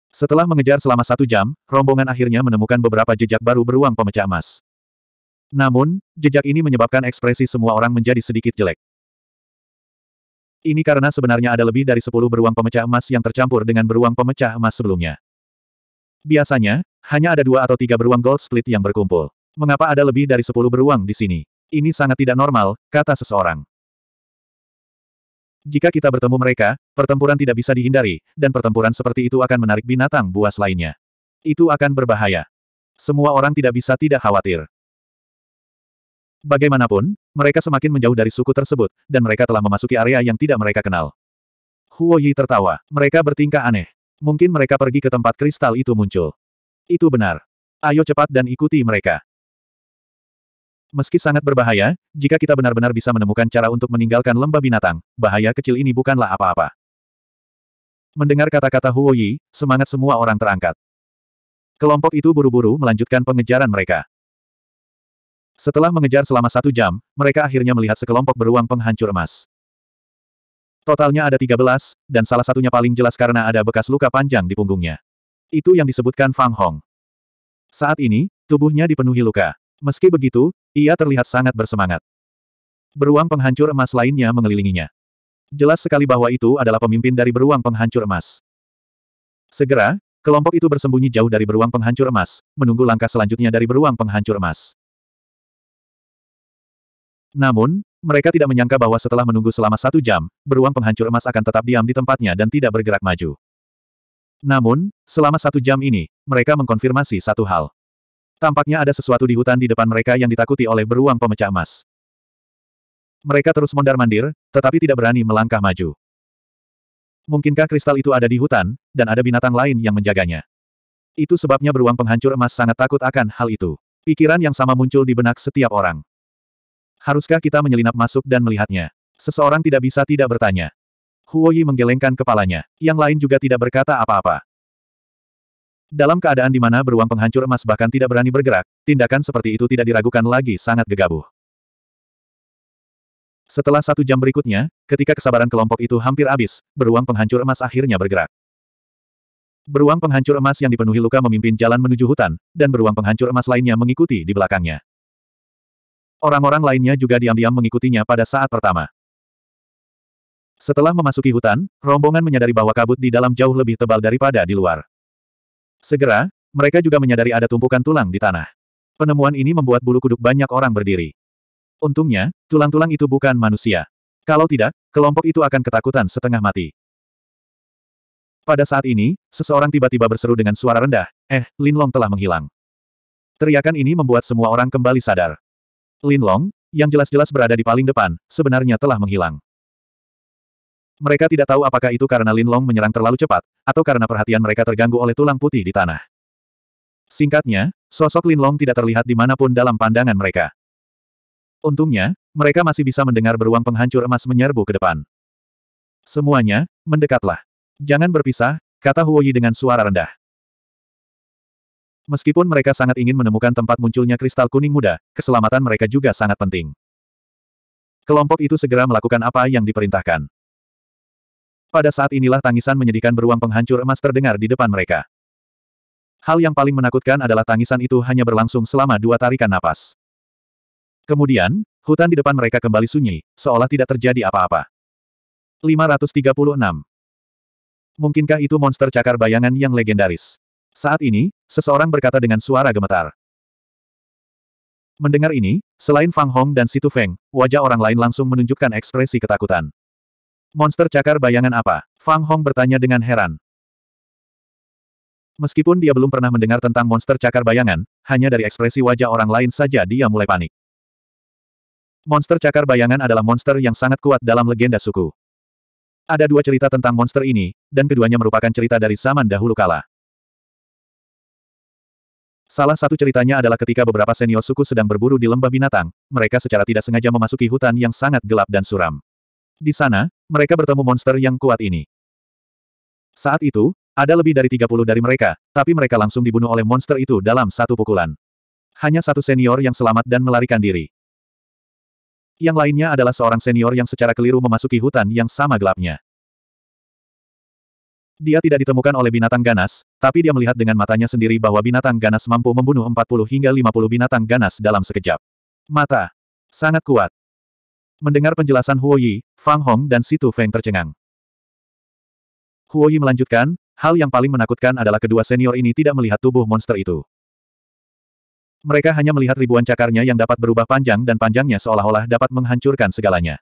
Setelah mengejar selama satu jam, rombongan akhirnya menemukan beberapa jejak baru beruang pemecah emas. Namun, jejak ini menyebabkan ekspresi semua orang menjadi sedikit jelek. Ini karena sebenarnya ada lebih dari 10 beruang pemecah emas yang tercampur dengan beruang pemecah emas sebelumnya. Biasanya, hanya ada dua atau tiga beruang gold split yang berkumpul. Mengapa ada lebih dari 10 beruang di sini? Ini sangat tidak normal, kata seseorang. Jika kita bertemu mereka, pertempuran tidak bisa dihindari, dan pertempuran seperti itu akan menarik binatang buas lainnya. Itu akan berbahaya. Semua orang tidak bisa tidak khawatir. Bagaimanapun, mereka semakin menjauh dari suku tersebut, dan mereka telah memasuki area yang tidak mereka kenal. Huo Yi tertawa. Mereka bertingkah aneh. Mungkin mereka pergi ke tempat kristal itu muncul. Itu benar. Ayo cepat dan ikuti mereka. Meski sangat berbahaya, jika kita benar-benar bisa menemukan cara untuk meninggalkan lembah binatang, bahaya kecil ini bukanlah apa-apa. Mendengar kata-kata Huo Yi, semangat semua orang terangkat. Kelompok itu buru-buru melanjutkan pengejaran mereka. Setelah mengejar selama satu jam, mereka akhirnya melihat sekelompok beruang penghancur emas. Totalnya ada 13, dan salah satunya paling jelas karena ada bekas luka panjang di punggungnya. Itu yang disebutkan Fang Hong. Saat ini, tubuhnya dipenuhi luka. Meski begitu, ia terlihat sangat bersemangat. Beruang penghancur emas lainnya mengelilinginya. Jelas sekali bahwa itu adalah pemimpin dari beruang penghancur emas. Segera, kelompok itu bersembunyi jauh dari beruang penghancur emas, menunggu langkah selanjutnya dari beruang penghancur emas. Namun, mereka tidak menyangka bahwa setelah menunggu selama satu jam, beruang penghancur emas akan tetap diam di tempatnya dan tidak bergerak maju. Namun, selama satu jam ini, mereka mengkonfirmasi satu hal. Tampaknya ada sesuatu di hutan di depan mereka yang ditakuti oleh beruang pemecah emas. Mereka terus mondar-mandir, tetapi tidak berani melangkah maju. Mungkinkah kristal itu ada di hutan, dan ada binatang lain yang menjaganya? Itu sebabnya beruang penghancur emas sangat takut akan hal itu. Pikiran yang sama muncul di benak setiap orang. Haruskah kita menyelinap masuk dan melihatnya? Seseorang tidak bisa tidak bertanya. Huoyi menggelengkan kepalanya. Yang lain juga tidak berkata apa-apa. Dalam keadaan di mana beruang penghancur emas bahkan tidak berani bergerak, tindakan seperti itu tidak diragukan lagi sangat gegabah. Setelah satu jam berikutnya, ketika kesabaran kelompok itu hampir habis, beruang penghancur emas akhirnya bergerak. Beruang penghancur emas yang dipenuhi luka memimpin jalan menuju hutan, dan beruang penghancur emas lainnya mengikuti di belakangnya. Orang-orang lainnya juga diam-diam mengikutinya pada saat pertama. Setelah memasuki hutan, rombongan menyadari bahwa kabut di dalam jauh lebih tebal daripada di luar. Segera, mereka juga menyadari ada tumpukan tulang di tanah. Penemuan ini membuat bulu kuduk banyak orang berdiri. Untungnya, tulang-tulang itu bukan manusia. Kalau tidak, kelompok itu akan ketakutan setengah mati. Pada saat ini, seseorang tiba-tiba berseru dengan suara rendah, eh, Linlong telah menghilang. Teriakan ini membuat semua orang kembali sadar. Linlong, yang jelas-jelas berada di paling depan, sebenarnya telah menghilang. Mereka tidak tahu apakah itu karena Linlong menyerang terlalu cepat, atau karena perhatian mereka terganggu oleh tulang putih di tanah. Singkatnya, sosok Lin Long tidak terlihat dimanapun dalam pandangan mereka. Untungnya, mereka masih bisa mendengar beruang penghancur emas menyerbu ke depan. Semuanya, mendekatlah. Jangan berpisah, kata Huoyi dengan suara rendah. Meskipun mereka sangat ingin menemukan tempat munculnya kristal kuning muda, keselamatan mereka juga sangat penting. Kelompok itu segera melakukan apa yang diperintahkan. Pada saat inilah tangisan menyedihkan beruang penghancur emas terdengar di depan mereka. Hal yang paling menakutkan adalah tangisan itu hanya berlangsung selama dua tarikan napas. Kemudian, hutan di depan mereka kembali sunyi, seolah tidak terjadi apa-apa. 536. Mungkinkah itu monster cakar bayangan yang legendaris? Saat ini, seseorang berkata dengan suara gemetar. Mendengar ini, selain Fang Hong dan Situ Feng, wajah orang lain langsung menunjukkan ekspresi ketakutan. Monster cakar bayangan apa? Fang Hong bertanya dengan heran. Meskipun dia belum pernah mendengar tentang monster cakar bayangan, hanya dari ekspresi wajah orang lain saja dia mulai panik. Monster cakar bayangan adalah monster yang sangat kuat dalam legenda suku. Ada dua cerita tentang monster ini, dan keduanya merupakan cerita dari zaman dahulu kala. Salah satu ceritanya adalah ketika beberapa senior suku sedang berburu di lembah binatang, mereka secara tidak sengaja memasuki hutan yang sangat gelap dan suram. Di sana, mereka bertemu monster yang kuat ini. Saat itu, ada lebih dari 30 dari mereka, tapi mereka langsung dibunuh oleh monster itu dalam satu pukulan. Hanya satu senior yang selamat dan melarikan diri. Yang lainnya adalah seorang senior yang secara keliru memasuki hutan yang sama gelapnya. Dia tidak ditemukan oleh binatang ganas, tapi dia melihat dengan matanya sendiri bahwa binatang ganas mampu membunuh 40 hingga 50 binatang ganas dalam sekejap. Mata. Sangat kuat. Mendengar penjelasan Huo Yi, Fang Hong dan Situ Feng tercengang. Huo Yi melanjutkan, hal yang paling menakutkan adalah kedua senior ini tidak melihat tubuh monster itu. Mereka hanya melihat ribuan cakarnya yang dapat berubah panjang dan panjangnya seolah-olah dapat menghancurkan segalanya.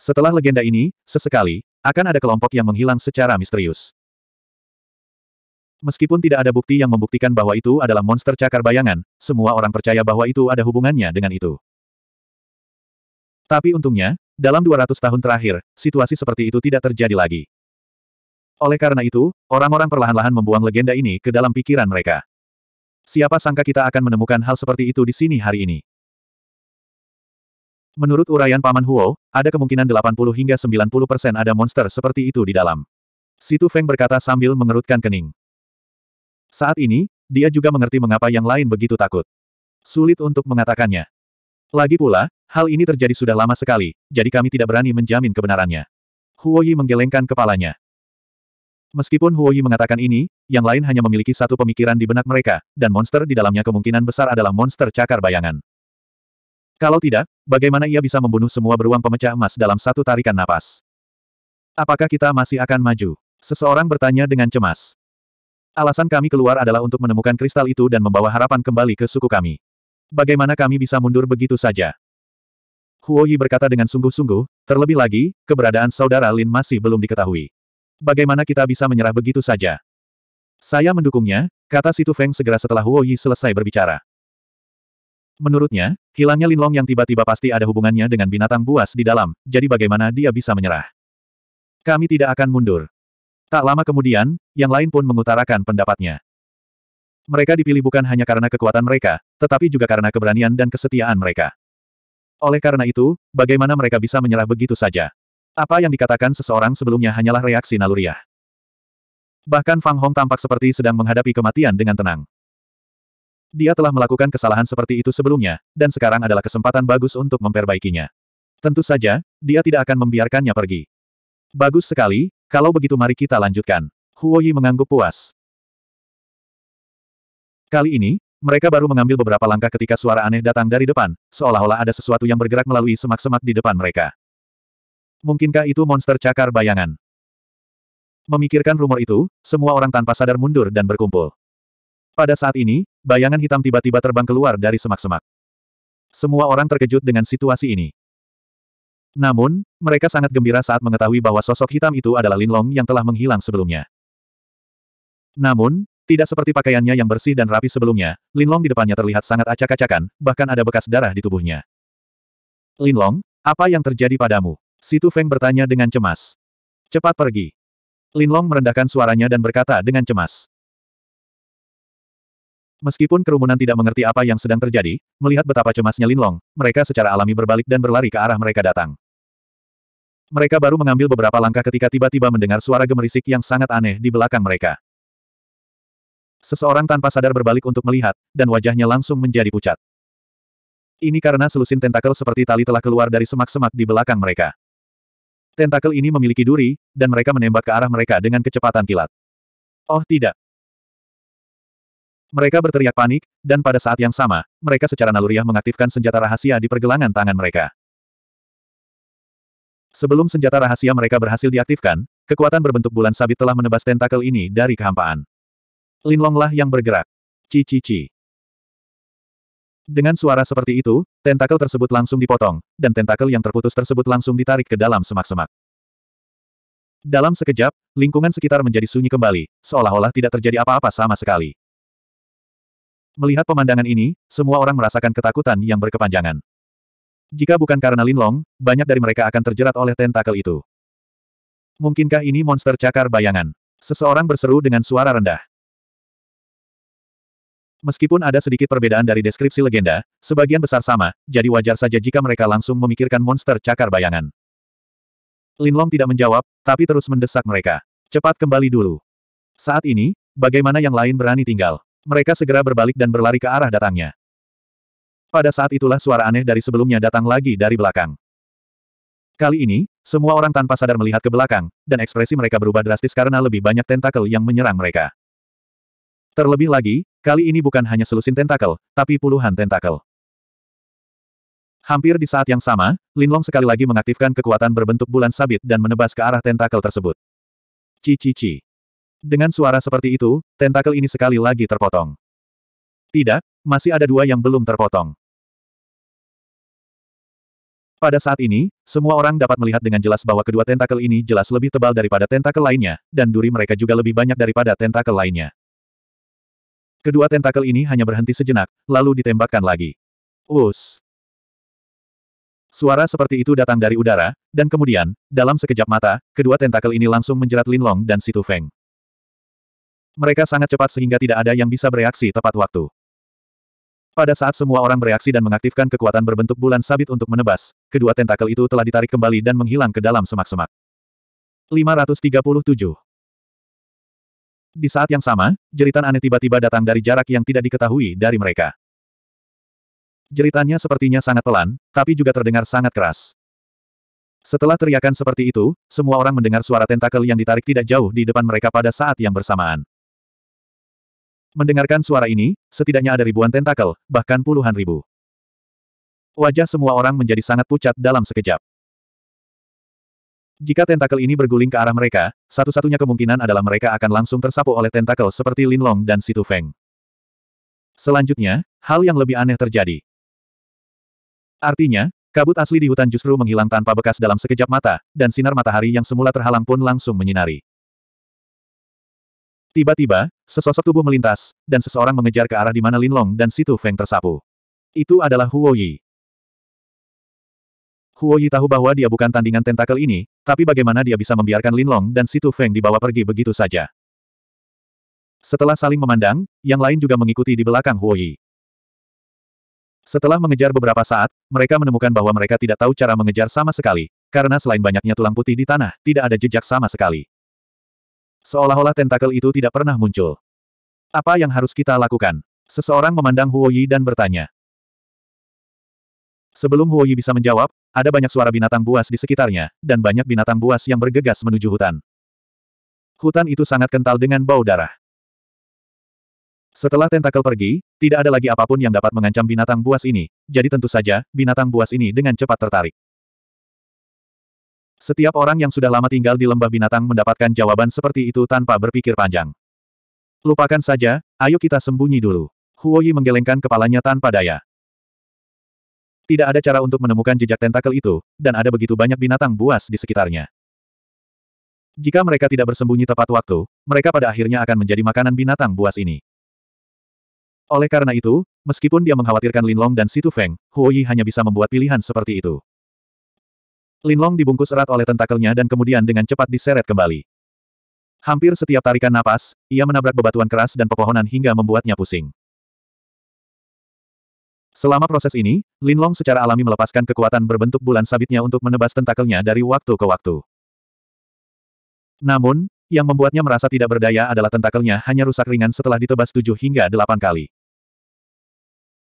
Setelah legenda ini, sesekali, akan ada kelompok yang menghilang secara misterius. Meskipun tidak ada bukti yang membuktikan bahwa itu adalah monster cakar bayangan, semua orang percaya bahwa itu ada hubungannya dengan itu. Tapi untungnya, dalam 200 tahun terakhir, situasi seperti itu tidak terjadi lagi. Oleh karena itu, orang-orang perlahan-lahan membuang legenda ini ke dalam pikiran mereka. Siapa sangka kita akan menemukan hal seperti itu di sini hari ini. Menurut uraian Paman Huo, ada kemungkinan 80 hingga 90 persen ada monster seperti itu di dalam. Situ Feng berkata sambil mengerutkan kening. Saat ini, dia juga mengerti mengapa yang lain begitu takut. Sulit untuk mengatakannya. Lagi pula, hal ini terjadi sudah lama sekali, jadi kami tidak berani menjamin kebenarannya. Huoyi menggelengkan kepalanya. Meskipun Huoyi mengatakan ini, yang lain hanya memiliki satu pemikiran di benak mereka, dan monster di dalamnya kemungkinan besar adalah monster cakar bayangan. Kalau tidak, bagaimana ia bisa membunuh semua beruang pemecah emas dalam satu tarikan napas? Apakah kita masih akan maju? Seseorang bertanya dengan cemas. Alasan kami keluar adalah untuk menemukan kristal itu dan membawa harapan kembali ke suku kami. Bagaimana kami bisa mundur begitu saja? Huo Yi berkata dengan sungguh-sungguh, terlebih lagi, keberadaan saudara Lin masih belum diketahui. Bagaimana kita bisa menyerah begitu saja? Saya mendukungnya, kata Situ Feng segera setelah Huo Yi selesai berbicara. Menurutnya, hilangnya Lin Long yang tiba-tiba pasti ada hubungannya dengan binatang buas di dalam, jadi bagaimana dia bisa menyerah? Kami tidak akan mundur. Tak lama kemudian, yang lain pun mengutarakan pendapatnya. Mereka dipilih bukan hanya karena kekuatan mereka, tetapi juga karena keberanian dan kesetiaan mereka. Oleh karena itu, bagaimana mereka bisa menyerah begitu saja? Apa yang dikatakan seseorang sebelumnya hanyalah reaksi naluriah. Bahkan Fang Hong tampak seperti sedang menghadapi kematian dengan tenang. Dia telah melakukan kesalahan seperti itu sebelumnya, dan sekarang adalah kesempatan bagus untuk memperbaikinya. Tentu saja, dia tidak akan membiarkannya pergi. Bagus sekali, kalau begitu mari kita lanjutkan. Huoyi mengangguk puas. Kali ini, mereka baru mengambil beberapa langkah ketika suara aneh datang dari depan, seolah-olah ada sesuatu yang bergerak melalui semak-semak di depan mereka. Mungkinkah itu monster cakar bayangan? Memikirkan rumor itu, semua orang tanpa sadar mundur dan berkumpul. Pada saat ini, bayangan hitam tiba-tiba terbang keluar dari semak-semak. Semua orang terkejut dengan situasi ini. Namun, mereka sangat gembira saat mengetahui bahwa sosok hitam itu adalah Linlong yang telah menghilang sebelumnya. Namun, tidak seperti pakaiannya yang bersih dan rapi sebelumnya, Linlong di depannya terlihat sangat acak-acakan, bahkan ada bekas darah di tubuhnya. Linlong, apa yang terjadi padamu? Situ Feng bertanya dengan cemas. Cepat pergi. Linlong merendahkan suaranya dan berkata dengan cemas. Meskipun kerumunan tidak mengerti apa yang sedang terjadi, melihat betapa cemasnya Linlong, mereka secara alami berbalik dan berlari ke arah mereka datang. Mereka baru mengambil beberapa langkah ketika tiba-tiba mendengar suara gemerisik yang sangat aneh di belakang mereka. Seseorang tanpa sadar berbalik untuk melihat, dan wajahnya langsung menjadi pucat. Ini karena selusin tentakel seperti tali telah keluar dari semak-semak di belakang mereka. Tentakel ini memiliki duri, dan mereka menembak ke arah mereka dengan kecepatan kilat. Oh tidak. Mereka berteriak panik, dan pada saat yang sama, mereka secara naluriah mengaktifkan senjata rahasia di pergelangan tangan mereka. Sebelum senjata rahasia mereka berhasil diaktifkan, kekuatan berbentuk bulan sabit telah menebas tentakel ini dari kehampaan. Linlonglah yang bergerak. Cici-ci. Dengan suara seperti itu, tentakel tersebut langsung dipotong, dan tentakel yang terputus tersebut langsung ditarik ke dalam semak-semak. Dalam sekejap, lingkungan sekitar menjadi sunyi kembali, seolah-olah tidak terjadi apa-apa sama sekali. Melihat pemandangan ini, semua orang merasakan ketakutan yang berkepanjangan. Jika bukan karena Linlong, banyak dari mereka akan terjerat oleh tentakel itu. Mungkinkah ini monster cakar bayangan? Seseorang berseru dengan suara rendah. Meskipun ada sedikit perbedaan dari deskripsi legenda, sebagian besar sama, jadi wajar saja jika mereka langsung memikirkan monster cakar bayangan. Linlong tidak menjawab, tapi terus mendesak mereka. Cepat kembali dulu. Saat ini, bagaimana yang lain berani tinggal? Mereka segera berbalik dan berlari ke arah datangnya. Pada saat itulah suara aneh dari sebelumnya datang lagi dari belakang. Kali ini, semua orang tanpa sadar melihat ke belakang, dan ekspresi mereka berubah drastis karena lebih banyak tentakel yang menyerang mereka. Terlebih lagi, kali ini bukan hanya selusin tentakel, tapi puluhan tentakel. Hampir di saat yang sama, Linlong sekali lagi mengaktifkan kekuatan berbentuk bulan sabit dan menebas ke arah tentakel tersebut. Cici-ci. Dengan suara seperti itu, tentakel ini sekali lagi terpotong. Tidak, masih ada dua yang belum terpotong. Pada saat ini, semua orang dapat melihat dengan jelas bahwa kedua tentakel ini jelas lebih tebal daripada tentakel lainnya, dan duri mereka juga lebih banyak daripada tentakel lainnya. Kedua tentakel ini hanya berhenti sejenak, lalu ditembakkan lagi. Us! Suara seperti itu datang dari udara, dan kemudian, dalam sekejap mata, kedua tentakel ini langsung menjerat Lin Long dan Situ Feng. Mereka sangat cepat sehingga tidak ada yang bisa bereaksi tepat waktu. Pada saat semua orang bereaksi dan mengaktifkan kekuatan berbentuk bulan sabit untuk menebas, kedua tentakel itu telah ditarik kembali dan menghilang ke dalam semak-semak. 537 di saat yang sama, jeritan aneh tiba-tiba datang dari jarak yang tidak diketahui dari mereka. Jeritannya sepertinya sangat pelan, tapi juga terdengar sangat keras. Setelah teriakan seperti itu, semua orang mendengar suara tentakel yang ditarik tidak jauh di depan mereka pada saat yang bersamaan. Mendengarkan suara ini, setidaknya ada ribuan tentakel, bahkan puluhan ribu. Wajah semua orang menjadi sangat pucat dalam sekejap. Jika tentakel ini berguling ke arah mereka, satu-satunya kemungkinan adalah mereka akan langsung tersapu oleh tentakel seperti Linlong dan Situ Feng. Selanjutnya, hal yang lebih aneh terjadi. Artinya, kabut asli di hutan justru menghilang tanpa bekas dalam sekejap mata, dan sinar matahari yang semula terhalang pun langsung menyinari. Tiba-tiba, sesosok tubuh melintas, dan seseorang mengejar ke arah di mana Linlong dan Situ Feng tersapu. Itu adalah Huo Yi. Huo Yi tahu bahwa dia bukan tandingan tentakel ini, tapi bagaimana dia bisa membiarkan Lin Long dan Situ Feng dibawa pergi begitu saja. Setelah saling memandang, yang lain juga mengikuti di belakang Huo Yi. Setelah mengejar beberapa saat, mereka menemukan bahwa mereka tidak tahu cara mengejar sama sekali, karena selain banyaknya tulang putih di tanah, tidak ada jejak sama sekali. Seolah-olah tentakel itu tidak pernah muncul. Apa yang harus kita lakukan? Seseorang memandang Huo Yi dan bertanya. Sebelum Huoyi bisa menjawab, ada banyak suara binatang buas di sekitarnya, dan banyak binatang buas yang bergegas menuju hutan. Hutan itu sangat kental dengan bau darah. Setelah tentakel pergi, tidak ada lagi apapun yang dapat mengancam binatang buas ini, jadi tentu saja, binatang buas ini dengan cepat tertarik. Setiap orang yang sudah lama tinggal di lembah binatang mendapatkan jawaban seperti itu tanpa berpikir panjang. Lupakan saja, ayo kita sembunyi dulu. Huoyi menggelengkan kepalanya tanpa daya. Tidak ada cara untuk menemukan jejak tentakel itu, dan ada begitu banyak binatang buas di sekitarnya. Jika mereka tidak bersembunyi tepat waktu, mereka pada akhirnya akan menjadi makanan binatang buas ini. Oleh karena itu, meskipun dia mengkhawatirkan Linlong dan Situ Feng, Huo Yi hanya bisa membuat pilihan seperti itu. Linlong dibungkus erat oleh tentakelnya dan kemudian dengan cepat diseret kembali. Hampir setiap tarikan napas, ia menabrak bebatuan keras dan pepohonan hingga membuatnya pusing. Selama proses ini, Linlong secara alami melepaskan kekuatan berbentuk bulan sabitnya untuk menebas tentakelnya dari waktu ke waktu. Namun, yang membuatnya merasa tidak berdaya adalah tentakelnya hanya rusak ringan setelah ditebas tujuh hingga delapan kali.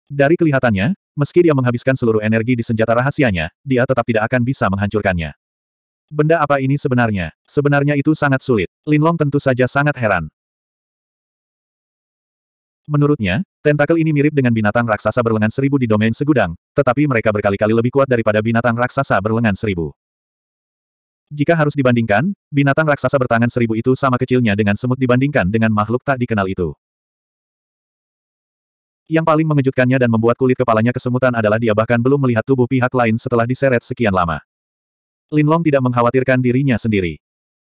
Dari kelihatannya, meski dia menghabiskan seluruh energi di senjata rahasianya, dia tetap tidak akan bisa menghancurkannya. Benda apa ini sebenarnya? Sebenarnya itu sangat sulit. Linlong tentu saja sangat heran. Menurutnya, tentakel ini mirip dengan binatang raksasa berlengan seribu di domain segudang, tetapi mereka berkali-kali lebih kuat daripada binatang raksasa berlengan seribu. Jika harus dibandingkan, binatang raksasa bertangan seribu itu sama kecilnya dengan semut dibandingkan dengan makhluk tak dikenal itu. Yang paling mengejutkannya dan membuat kulit kepalanya kesemutan adalah dia bahkan belum melihat tubuh pihak lain setelah diseret sekian lama. Linlong tidak mengkhawatirkan dirinya sendiri.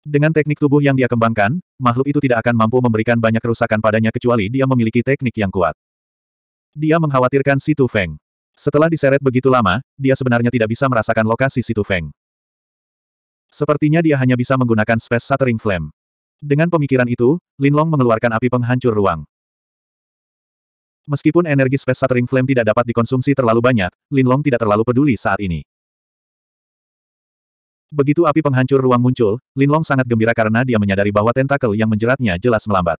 Dengan teknik tubuh yang dia kembangkan, makhluk itu tidak akan mampu memberikan banyak kerusakan padanya kecuali dia memiliki teknik yang kuat. Dia mengkhawatirkan Situ Feng. Setelah diseret begitu lama, dia sebenarnya tidak bisa merasakan lokasi Situ Feng. Sepertinya dia hanya bisa menggunakan Space Shattering Flame. Dengan pemikiran itu, Lin Long mengeluarkan api penghancur ruang. Meskipun energi Space Shattering Flame tidak dapat dikonsumsi terlalu banyak, Lin Long tidak terlalu peduli saat ini. Begitu api penghancur ruang muncul, Linlong sangat gembira karena dia menyadari bahwa tentakel yang menjeratnya jelas melambat.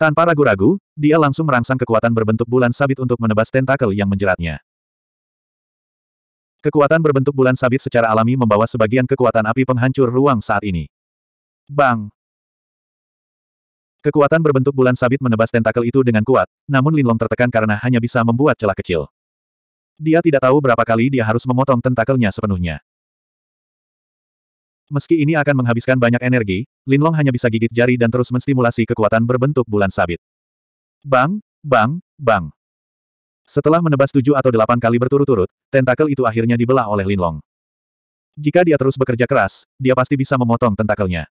Tanpa ragu-ragu, dia langsung merangsang kekuatan berbentuk bulan sabit untuk menebas tentakel yang menjeratnya. Kekuatan berbentuk bulan sabit secara alami membawa sebagian kekuatan api penghancur ruang saat ini. Bang! Kekuatan berbentuk bulan sabit menebas tentakel itu dengan kuat, namun Linlong tertekan karena hanya bisa membuat celah kecil. Dia tidak tahu berapa kali dia harus memotong tentakelnya sepenuhnya. Meski ini akan menghabiskan banyak energi, Linlong hanya bisa gigit jari dan terus menstimulasi kekuatan berbentuk bulan sabit. Bang, bang, bang. Setelah menebas tujuh atau delapan kali berturut-turut, tentakel itu akhirnya dibelah oleh Linlong. Jika dia terus bekerja keras, dia pasti bisa memotong tentakelnya.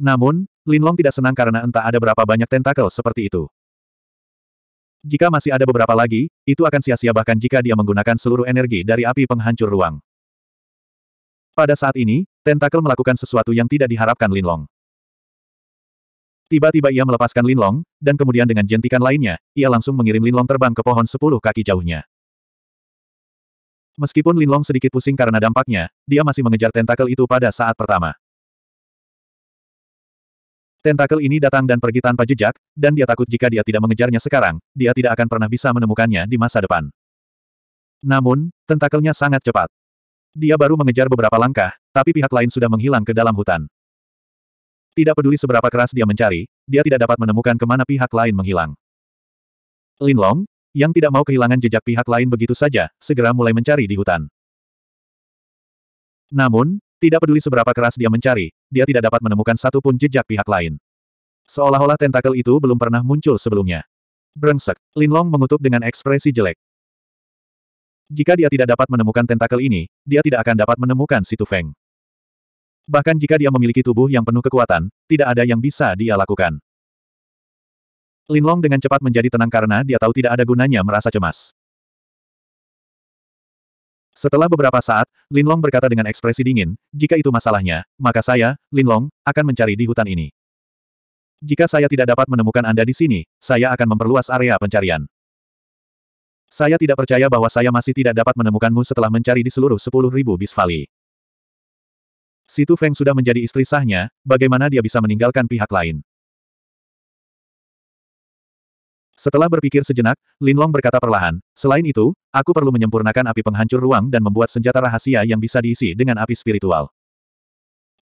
Namun, Linlong tidak senang karena entah ada berapa banyak tentakel seperti itu. Jika masih ada beberapa lagi, itu akan sia-sia bahkan jika dia menggunakan seluruh energi dari api penghancur ruang. Pada saat ini, tentakel melakukan sesuatu yang tidak diharapkan Linlong. Tiba-tiba ia melepaskan Linlong, dan kemudian dengan jentikan lainnya, ia langsung mengirim Linlong terbang ke pohon sepuluh kaki jauhnya. Meskipun Linlong sedikit pusing karena dampaknya, dia masih mengejar tentakel itu pada saat pertama. Tentakel ini datang dan pergi tanpa jejak, dan dia takut jika dia tidak mengejarnya sekarang, dia tidak akan pernah bisa menemukannya di masa depan. Namun, tentakelnya sangat cepat. Dia baru mengejar beberapa langkah, tapi pihak lain sudah menghilang ke dalam hutan. Tidak peduli seberapa keras dia mencari, dia tidak dapat menemukan kemana pihak lain menghilang. Linlong, yang tidak mau kehilangan jejak pihak lain begitu saja, segera mulai mencari di hutan. Namun, tidak peduli seberapa keras dia mencari, dia tidak dapat menemukan satu pun jejak pihak lain. Seolah-olah tentakel itu belum pernah muncul sebelumnya. Brengsek, Linlong mengutuk dengan ekspresi jelek. Jika dia tidak dapat menemukan tentakel ini, dia tidak akan dapat menemukan Situ Feng. Bahkan jika dia memiliki tubuh yang penuh kekuatan, tidak ada yang bisa dia lakukan. Linlong dengan cepat menjadi tenang karena dia tahu tidak ada gunanya merasa cemas. Setelah beberapa saat, Linlong berkata dengan ekspresi dingin, jika itu masalahnya, maka saya, Linlong, akan mencari di hutan ini. Jika saya tidak dapat menemukan Anda di sini, saya akan memperluas area pencarian. Saya tidak percaya bahwa saya masih tidak dapat menemukanmu setelah mencari di seluruh 10.000 bisvali. Situ Feng sudah menjadi istri sahnya, bagaimana dia bisa meninggalkan pihak lain? Setelah berpikir sejenak, Linlong berkata perlahan, selain itu, aku perlu menyempurnakan api penghancur ruang dan membuat senjata rahasia yang bisa diisi dengan api spiritual.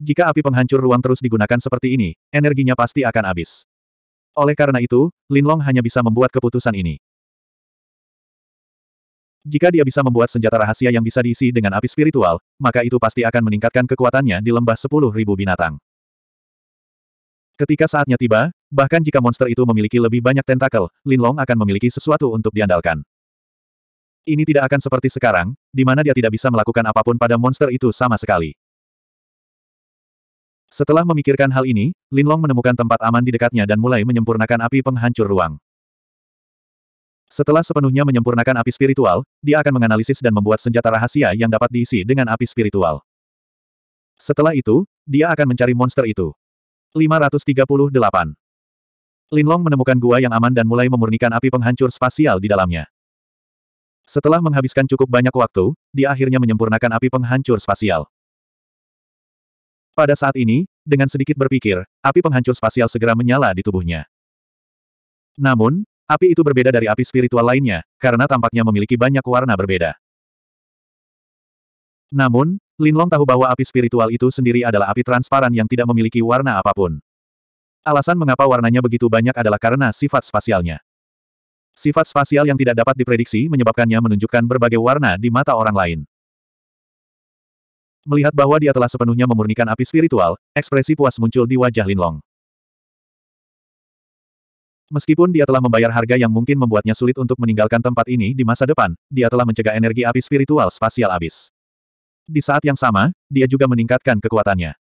Jika api penghancur ruang terus digunakan seperti ini, energinya pasti akan habis. Oleh karena itu, Linlong hanya bisa membuat keputusan ini. Jika dia bisa membuat senjata rahasia yang bisa diisi dengan api spiritual, maka itu pasti akan meningkatkan kekuatannya di lembah 10.000 binatang. Ketika saatnya tiba, Bahkan jika monster itu memiliki lebih banyak tentakel, Linlong akan memiliki sesuatu untuk diandalkan. Ini tidak akan seperti sekarang, di mana dia tidak bisa melakukan apapun pada monster itu sama sekali. Setelah memikirkan hal ini, Linlong menemukan tempat aman di dekatnya dan mulai menyempurnakan api penghancur ruang. Setelah sepenuhnya menyempurnakan api spiritual, dia akan menganalisis dan membuat senjata rahasia yang dapat diisi dengan api spiritual. Setelah itu, dia akan mencari monster itu. 538 Linlong menemukan gua yang aman dan mulai memurnikan api penghancur spasial di dalamnya. Setelah menghabiskan cukup banyak waktu, dia akhirnya menyempurnakan api penghancur spasial. Pada saat ini, dengan sedikit berpikir, api penghancur spasial segera menyala di tubuhnya. Namun, api itu berbeda dari api spiritual lainnya, karena tampaknya memiliki banyak warna berbeda. Namun, Linlong tahu bahwa api spiritual itu sendiri adalah api transparan yang tidak memiliki warna apapun. Alasan mengapa warnanya begitu banyak adalah karena sifat spasialnya. Sifat spasial yang tidak dapat diprediksi menyebabkannya menunjukkan berbagai warna di mata orang lain. Melihat bahwa dia telah sepenuhnya memurnikan api spiritual, ekspresi puas muncul di wajah Lin Long. Meskipun dia telah membayar harga yang mungkin membuatnya sulit untuk meninggalkan tempat ini di masa depan, dia telah mencegah energi api spiritual spasial abis. Di saat yang sama, dia juga meningkatkan kekuatannya.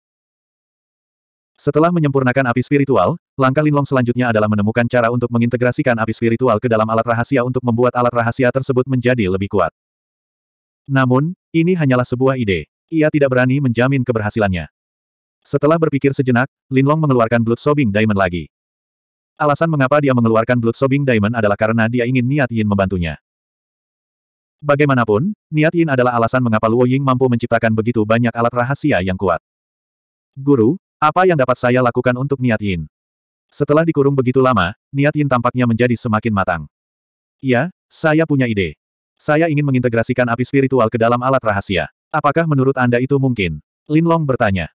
Setelah menyempurnakan api spiritual, langkah Linlong selanjutnya adalah menemukan cara untuk mengintegrasikan api spiritual ke dalam alat rahasia untuk membuat alat rahasia tersebut menjadi lebih kuat. Namun, ini hanyalah sebuah ide. Ia tidak berani menjamin keberhasilannya. Setelah berpikir sejenak, Linlong mengeluarkan Blood Sobbing Diamond lagi. Alasan mengapa dia mengeluarkan Blood Sobbing Diamond adalah karena dia ingin Niat Yin membantunya. Bagaimanapun, Niat Yin adalah alasan mengapa Luo Ying mampu menciptakan begitu banyak alat rahasia yang kuat. Guru, apa yang dapat saya lakukan untuk Niat Yin? Setelah dikurung begitu lama, Niat Yin tampaknya menjadi semakin matang. Ya, saya punya ide. Saya ingin mengintegrasikan api spiritual ke dalam alat rahasia. Apakah menurut Anda itu mungkin? Lin Long bertanya.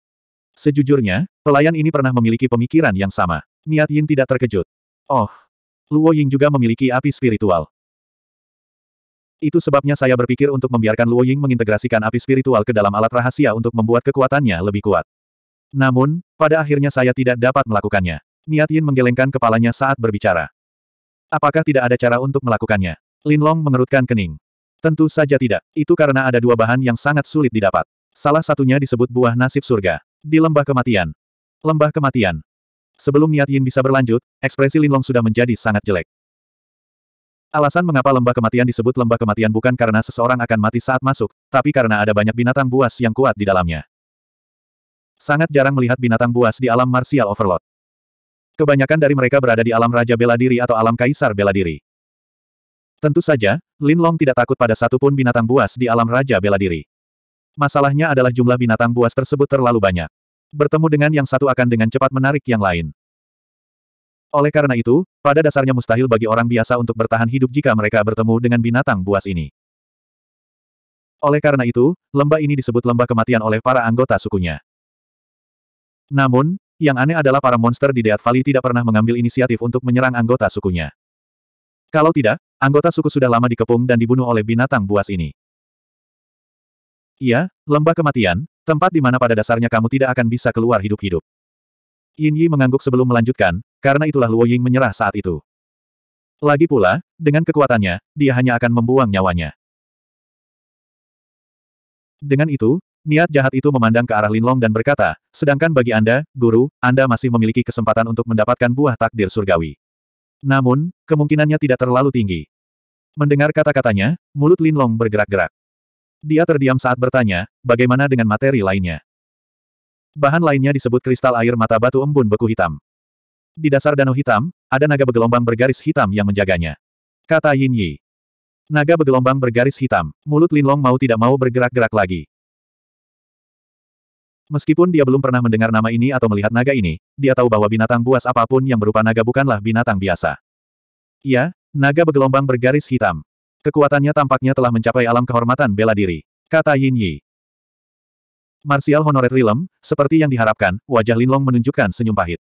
Sejujurnya, pelayan ini pernah memiliki pemikiran yang sama. Niat Yin tidak terkejut. Oh, Luo Ying juga memiliki api spiritual. Itu sebabnya saya berpikir untuk membiarkan Luo Ying mengintegrasikan api spiritual ke dalam alat rahasia untuk membuat kekuatannya lebih kuat. Namun, pada akhirnya saya tidak dapat melakukannya. Niat Yin menggelengkan kepalanya saat berbicara. Apakah tidak ada cara untuk melakukannya? Linlong mengerutkan kening. Tentu saja tidak. Itu karena ada dua bahan yang sangat sulit didapat. Salah satunya disebut buah nasib surga. Di lembah kematian. Lembah kematian. Sebelum niat Yin bisa berlanjut, ekspresi Linlong sudah menjadi sangat jelek. Alasan mengapa lembah kematian disebut lembah kematian bukan karena seseorang akan mati saat masuk, tapi karena ada banyak binatang buas yang kuat di dalamnya. Sangat jarang melihat binatang buas di alam martial overlord. Kebanyakan dari mereka berada di alam Raja Bela Diri atau alam Kaisar Bela Diri. Tentu saja, Lin Long tidak takut pada satupun binatang buas di alam Raja Bela Diri. Masalahnya adalah jumlah binatang buas tersebut terlalu banyak. Bertemu dengan yang satu akan dengan cepat menarik yang lain. Oleh karena itu, pada dasarnya mustahil bagi orang biasa untuk bertahan hidup jika mereka bertemu dengan binatang buas ini. Oleh karena itu, lembah ini disebut lembah kematian oleh para anggota sukunya. Namun, yang aneh adalah para monster di Death Valley tidak pernah mengambil inisiatif untuk menyerang anggota sukunya. Kalau tidak, anggota suku sudah lama dikepung dan dibunuh oleh binatang buas ini. Iya, lembah kematian, tempat di mana pada dasarnya kamu tidak akan bisa keluar hidup-hidup. Yin Yi mengangguk sebelum melanjutkan, karena itulah Luo Ying menyerah saat itu. Lagi pula, dengan kekuatannya, dia hanya akan membuang nyawanya. Dengan itu, Niat jahat itu memandang ke arah Linlong dan berkata, sedangkan bagi Anda, guru, Anda masih memiliki kesempatan untuk mendapatkan buah takdir surgawi. Namun, kemungkinannya tidak terlalu tinggi. Mendengar kata-katanya, mulut Linlong bergerak-gerak. Dia terdiam saat bertanya, bagaimana dengan materi lainnya? Bahan lainnya disebut kristal air mata batu embun beku hitam. Di dasar danau hitam, ada naga bergelombang bergaris hitam yang menjaganya. Kata Yin Yi. Naga bergelombang bergaris hitam, mulut Linlong mau tidak mau bergerak-gerak lagi. Meskipun dia belum pernah mendengar nama ini atau melihat naga ini, dia tahu bahwa binatang buas apapun yang berupa naga bukanlah binatang biasa. Iya, naga bergelombang bergaris hitam. Kekuatannya tampaknya telah mencapai alam kehormatan bela diri, kata Yin Yi. Martial Honored Realm, seperti yang diharapkan, wajah Linlong menunjukkan senyum pahit.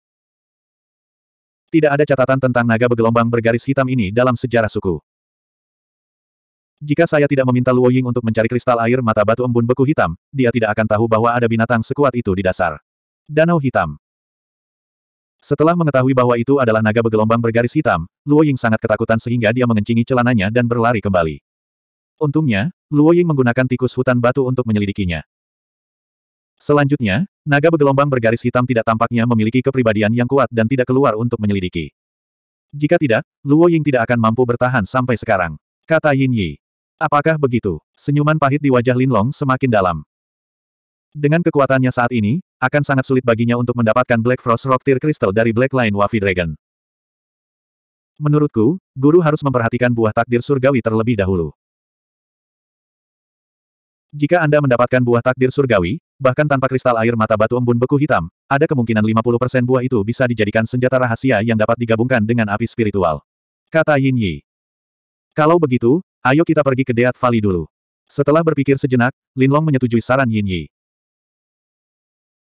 Tidak ada catatan tentang naga bergelombang bergaris hitam ini dalam sejarah suku. Jika saya tidak meminta Luo Ying untuk mencari kristal air mata batu embun beku hitam, dia tidak akan tahu bahwa ada binatang sekuat itu di dasar. Danau Hitam Setelah mengetahui bahwa itu adalah naga bergelombang bergaris hitam, Luo Ying sangat ketakutan sehingga dia mengencingi celananya dan berlari kembali. Untungnya, Luo Ying menggunakan tikus hutan batu untuk menyelidikinya. Selanjutnya, naga bergelombang bergaris hitam tidak tampaknya memiliki kepribadian yang kuat dan tidak keluar untuk menyelidiki. Jika tidak, Luo Ying tidak akan mampu bertahan sampai sekarang, kata Yin Yi. Apakah begitu? Senyuman pahit di wajah Lin Long semakin dalam. Dengan kekuatannya saat ini, akan sangat sulit baginya untuk mendapatkan Black Frost Rock Tear Crystal dari Black Line Wafi Dragon. Menurutku, guru harus memperhatikan buah takdir surgawi terlebih dahulu. Jika Anda mendapatkan buah takdir surgawi, bahkan tanpa kristal air mata batu embun beku hitam, ada kemungkinan 50% buah itu bisa dijadikan senjata rahasia yang dapat digabungkan dengan api spiritual. Kata Yin Yi. Kalau begitu, Ayo kita pergi ke Deat Valley dulu. Setelah berpikir sejenak, Linlong menyetujui saran Yin Yi.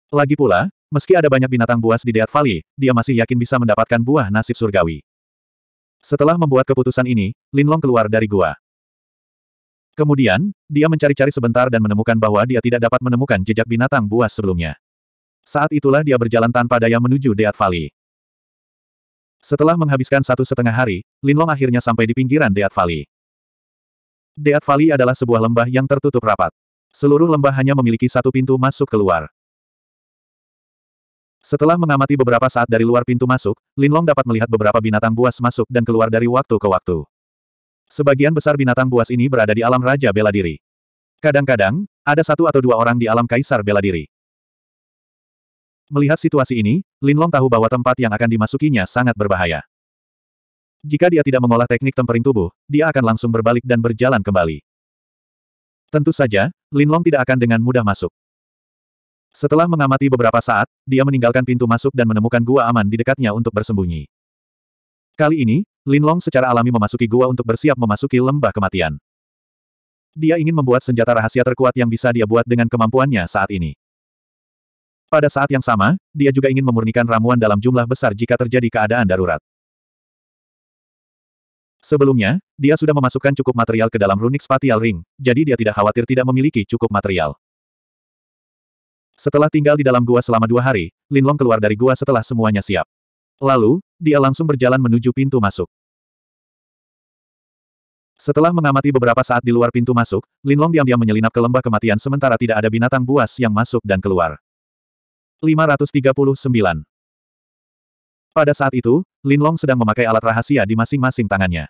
Lagi pula, meski ada banyak binatang buas di Deat Valley, dia masih yakin bisa mendapatkan buah nasib surgawi. Setelah membuat keputusan ini, Linlong keluar dari gua. Kemudian, dia mencari-cari sebentar dan menemukan bahwa dia tidak dapat menemukan jejak binatang buas sebelumnya. Saat itulah dia berjalan tanpa daya menuju Deat Valley. Setelah menghabiskan satu setengah hari, Linlong akhirnya sampai di pinggiran Deat Valley. Deat Valley adalah sebuah lembah yang tertutup rapat. Seluruh lembah hanya memiliki satu pintu masuk keluar. Setelah mengamati beberapa saat dari luar pintu masuk, Linlong dapat melihat beberapa binatang buas masuk dan keluar dari waktu ke waktu. Sebagian besar binatang buas ini berada di alam Raja Bela Diri. Kadang-kadang, ada satu atau dua orang di alam Kaisar Bela Diri. Melihat situasi ini, Linlong tahu bahwa tempat yang akan dimasukinya sangat berbahaya. Jika dia tidak mengolah teknik tempering tubuh, dia akan langsung berbalik dan berjalan kembali. Tentu saja, Linlong tidak akan dengan mudah masuk. Setelah mengamati beberapa saat, dia meninggalkan pintu masuk dan menemukan gua aman di dekatnya untuk bersembunyi. Kali ini, Linlong secara alami memasuki gua untuk bersiap memasuki lembah kematian. Dia ingin membuat senjata rahasia terkuat yang bisa dia buat dengan kemampuannya saat ini. Pada saat yang sama, dia juga ingin memurnikan ramuan dalam jumlah besar jika terjadi keadaan darurat. Sebelumnya, dia sudah memasukkan cukup material ke dalam runik spatial ring, jadi dia tidak khawatir tidak memiliki cukup material. Setelah tinggal di dalam gua selama dua hari, Linlong keluar dari gua setelah semuanya siap. Lalu, dia langsung berjalan menuju pintu masuk. Setelah mengamati beberapa saat di luar pintu masuk, Linlong diam-diam menyelinap ke lembah kematian sementara tidak ada binatang buas yang masuk dan keluar. 539 pada saat itu, Linlong sedang memakai alat rahasia di masing-masing tangannya.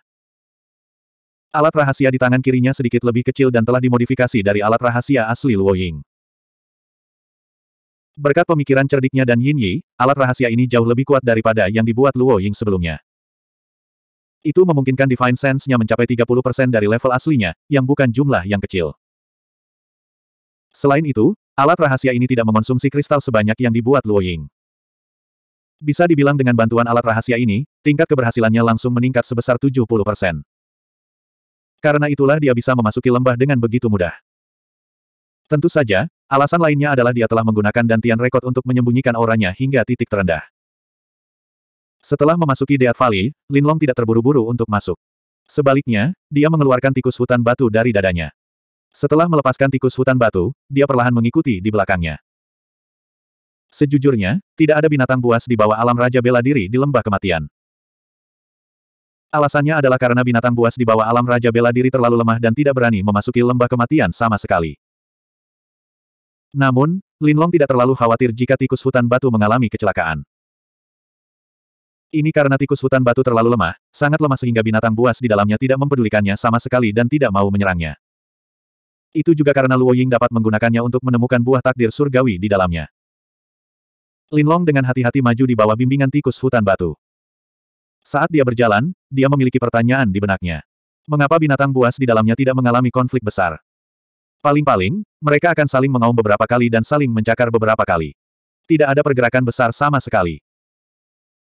Alat rahasia di tangan kirinya sedikit lebih kecil dan telah dimodifikasi dari alat rahasia asli Luo Ying. Berkat pemikiran cerdiknya dan Yin Yi, alat rahasia ini jauh lebih kuat daripada yang dibuat Luo Ying sebelumnya. Itu memungkinkan Divine Sense-nya mencapai 30% dari level aslinya, yang bukan jumlah yang kecil. Selain itu, alat rahasia ini tidak mengonsumsi kristal sebanyak yang dibuat Luo Ying. Bisa dibilang dengan bantuan alat rahasia ini, tingkat keberhasilannya langsung meningkat sebesar 70 persen. Karena itulah dia bisa memasuki lembah dengan begitu mudah. Tentu saja, alasan lainnya adalah dia telah menggunakan dantian rekod untuk menyembunyikan auranya hingga titik terendah. Setelah memasuki Deat Valley, Linlong tidak terburu-buru untuk masuk. Sebaliknya, dia mengeluarkan tikus hutan batu dari dadanya. Setelah melepaskan tikus hutan batu, dia perlahan mengikuti di belakangnya. Sejujurnya, tidak ada binatang buas di bawah alam Raja Bela Diri di lembah kematian. Alasannya adalah karena binatang buas di bawah alam Raja Bela Diri terlalu lemah dan tidak berani memasuki lembah kematian sama sekali. Namun, Linlong tidak terlalu khawatir jika tikus hutan batu mengalami kecelakaan. Ini karena tikus hutan batu terlalu lemah, sangat lemah sehingga binatang buas di dalamnya tidak mempedulikannya sama sekali dan tidak mau menyerangnya. Itu juga karena Luo Ying dapat menggunakannya untuk menemukan buah takdir surgawi di dalamnya. Linlong dengan hati-hati maju di bawah bimbingan tikus hutan batu. Saat dia berjalan, dia memiliki pertanyaan di benaknya. Mengapa binatang buas di dalamnya tidak mengalami konflik besar? Paling-paling, mereka akan saling mengaum beberapa kali dan saling mencakar beberapa kali. Tidak ada pergerakan besar sama sekali.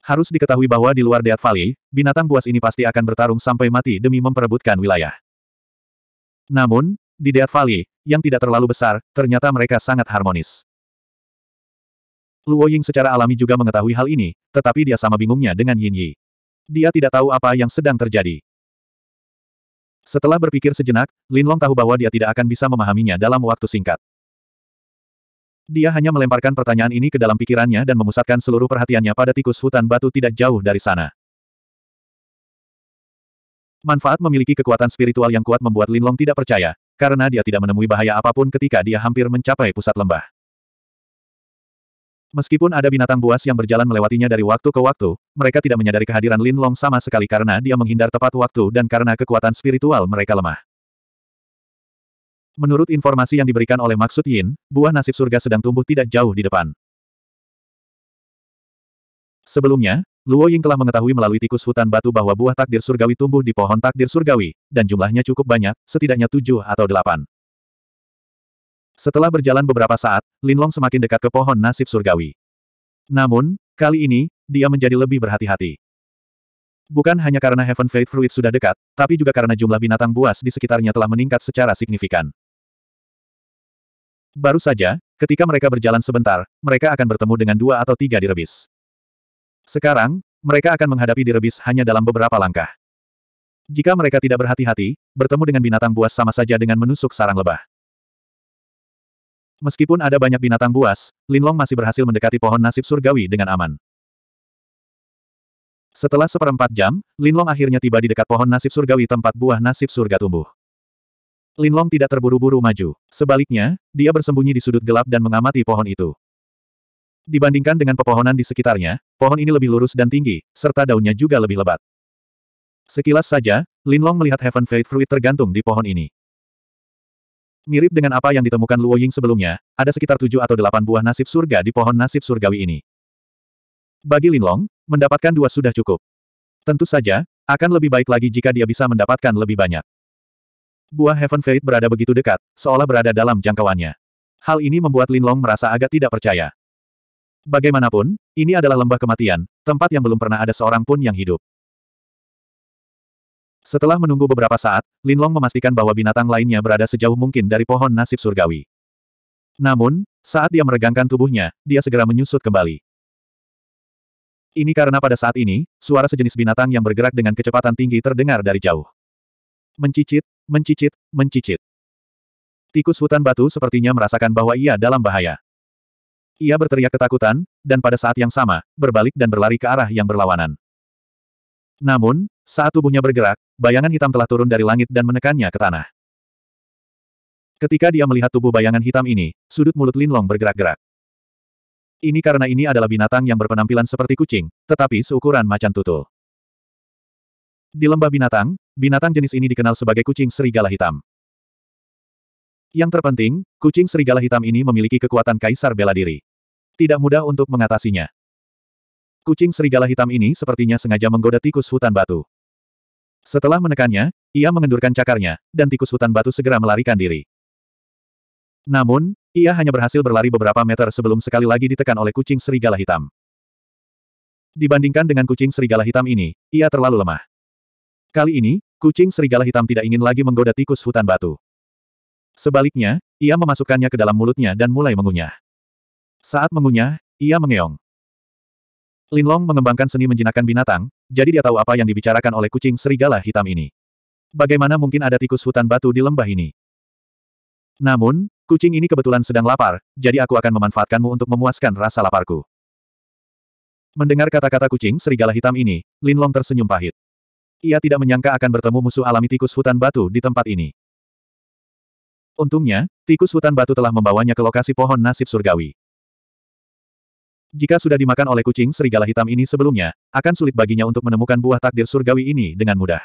Harus diketahui bahwa di luar Death Valley, binatang buas ini pasti akan bertarung sampai mati demi memperebutkan wilayah. Namun, di Death Valley, yang tidak terlalu besar, ternyata mereka sangat harmonis. Luo Ying secara alami juga mengetahui hal ini, tetapi dia sama bingungnya dengan Yin Yi. Dia tidak tahu apa yang sedang terjadi. Setelah berpikir sejenak, Lin Long tahu bahwa dia tidak akan bisa memahaminya dalam waktu singkat. Dia hanya melemparkan pertanyaan ini ke dalam pikirannya dan memusatkan seluruh perhatiannya pada tikus hutan batu tidak jauh dari sana. Manfaat memiliki kekuatan spiritual yang kuat membuat Lin Long tidak percaya, karena dia tidak menemui bahaya apapun ketika dia hampir mencapai pusat lembah. Meskipun ada binatang buas yang berjalan melewatinya dari waktu ke waktu, mereka tidak menyadari kehadiran Lin Long sama sekali karena dia menghindar tepat waktu dan karena kekuatan spiritual mereka lemah. Menurut informasi yang diberikan oleh Maksud Yin, buah nasib surga sedang tumbuh tidak jauh di depan. Sebelumnya, Luo Ying telah mengetahui melalui tikus hutan batu bahwa buah takdir surgawi tumbuh di pohon takdir surgawi, dan jumlahnya cukup banyak, setidaknya tujuh atau delapan. Setelah berjalan beberapa saat, Linlong semakin dekat ke pohon nasib surgawi. Namun, kali ini, dia menjadi lebih berhati-hati. Bukan hanya karena Heaven Faith Fruit sudah dekat, tapi juga karena jumlah binatang buas di sekitarnya telah meningkat secara signifikan. Baru saja, ketika mereka berjalan sebentar, mereka akan bertemu dengan dua atau tiga direbis. Sekarang, mereka akan menghadapi direbis hanya dalam beberapa langkah. Jika mereka tidak berhati-hati, bertemu dengan binatang buas sama saja dengan menusuk sarang lebah. Meskipun ada banyak binatang buas, Linlong masih berhasil mendekati pohon nasib surgawi dengan aman. Setelah seperempat jam, Linlong akhirnya tiba di dekat pohon nasib surgawi tempat buah nasib surga tumbuh. Linlong tidak terburu-buru maju. Sebaliknya, dia bersembunyi di sudut gelap dan mengamati pohon itu. Dibandingkan dengan pepohonan di sekitarnya, pohon ini lebih lurus dan tinggi, serta daunnya juga lebih lebat. Sekilas saja, Linlong melihat Heaven Fate Fruit tergantung di pohon ini. Mirip dengan apa yang ditemukan Luo Ying sebelumnya, ada sekitar tujuh atau delapan buah nasib surga di pohon nasib surgawi ini. Bagi Linlong, mendapatkan dua sudah cukup. Tentu saja, akan lebih baik lagi jika dia bisa mendapatkan lebih banyak. Buah Heaven Fate berada begitu dekat, seolah berada dalam jangkauannya. Hal ini membuat Linlong merasa agak tidak percaya. Bagaimanapun, ini adalah lembah kematian, tempat yang belum pernah ada seorang pun yang hidup. Setelah menunggu beberapa saat, Linlong memastikan bahwa binatang lainnya berada sejauh mungkin dari pohon nasib surgawi. Namun, saat dia meregangkan tubuhnya, dia segera menyusut kembali. Ini karena pada saat ini, suara sejenis binatang yang bergerak dengan kecepatan tinggi terdengar dari jauh. Mencicit, mencicit, mencicit. Tikus hutan batu sepertinya merasakan bahwa ia dalam bahaya. Ia berteriak ketakutan, dan pada saat yang sama, berbalik dan berlari ke arah yang berlawanan. Namun, saat tubuhnya bergerak, bayangan hitam telah turun dari langit dan menekannya ke tanah. Ketika dia melihat tubuh bayangan hitam ini, sudut mulut Linlong bergerak-gerak. Ini karena ini adalah binatang yang berpenampilan seperti kucing, tetapi seukuran macan tutul. Di lembah binatang, binatang jenis ini dikenal sebagai kucing serigala hitam. Yang terpenting, kucing serigala hitam ini memiliki kekuatan kaisar bela diri. Tidak mudah untuk mengatasinya. Kucing serigala hitam ini sepertinya sengaja menggoda tikus hutan batu. Setelah menekannya, ia mengendurkan cakarnya, dan tikus hutan batu segera melarikan diri. Namun, ia hanya berhasil berlari beberapa meter sebelum sekali lagi ditekan oleh kucing serigala hitam. Dibandingkan dengan kucing serigala hitam ini, ia terlalu lemah. Kali ini, kucing serigala hitam tidak ingin lagi menggoda tikus hutan batu. Sebaliknya, ia memasukkannya ke dalam mulutnya dan mulai mengunyah. Saat mengunyah, ia mengeong. Linlong mengembangkan seni menjinakkan binatang, jadi dia tahu apa yang dibicarakan oleh kucing serigala hitam ini. Bagaimana mungkin ada tikus hutan batu di lembah ini? Namun, kucing ini kebetulan sedang lapar, jadi aku akan memanfaatkanmu untuk memuaskan rasa laparku. Mendengar kata-kata kucing serigala hitam ini, Linlong tersenyum pahit. Ia tidak menyangka akan bertemu musuh alami tikus hutan batu di tempat ini. Untungnya, tikus hutan batu telah membawanya ke lokasi pohon nasib surgawi. Jika sudah dimakan oleh kucing serigala hitam ini sebelumnya, akan sulit baginya untuk menemukan buah takdir surgawi ini dengan mudah.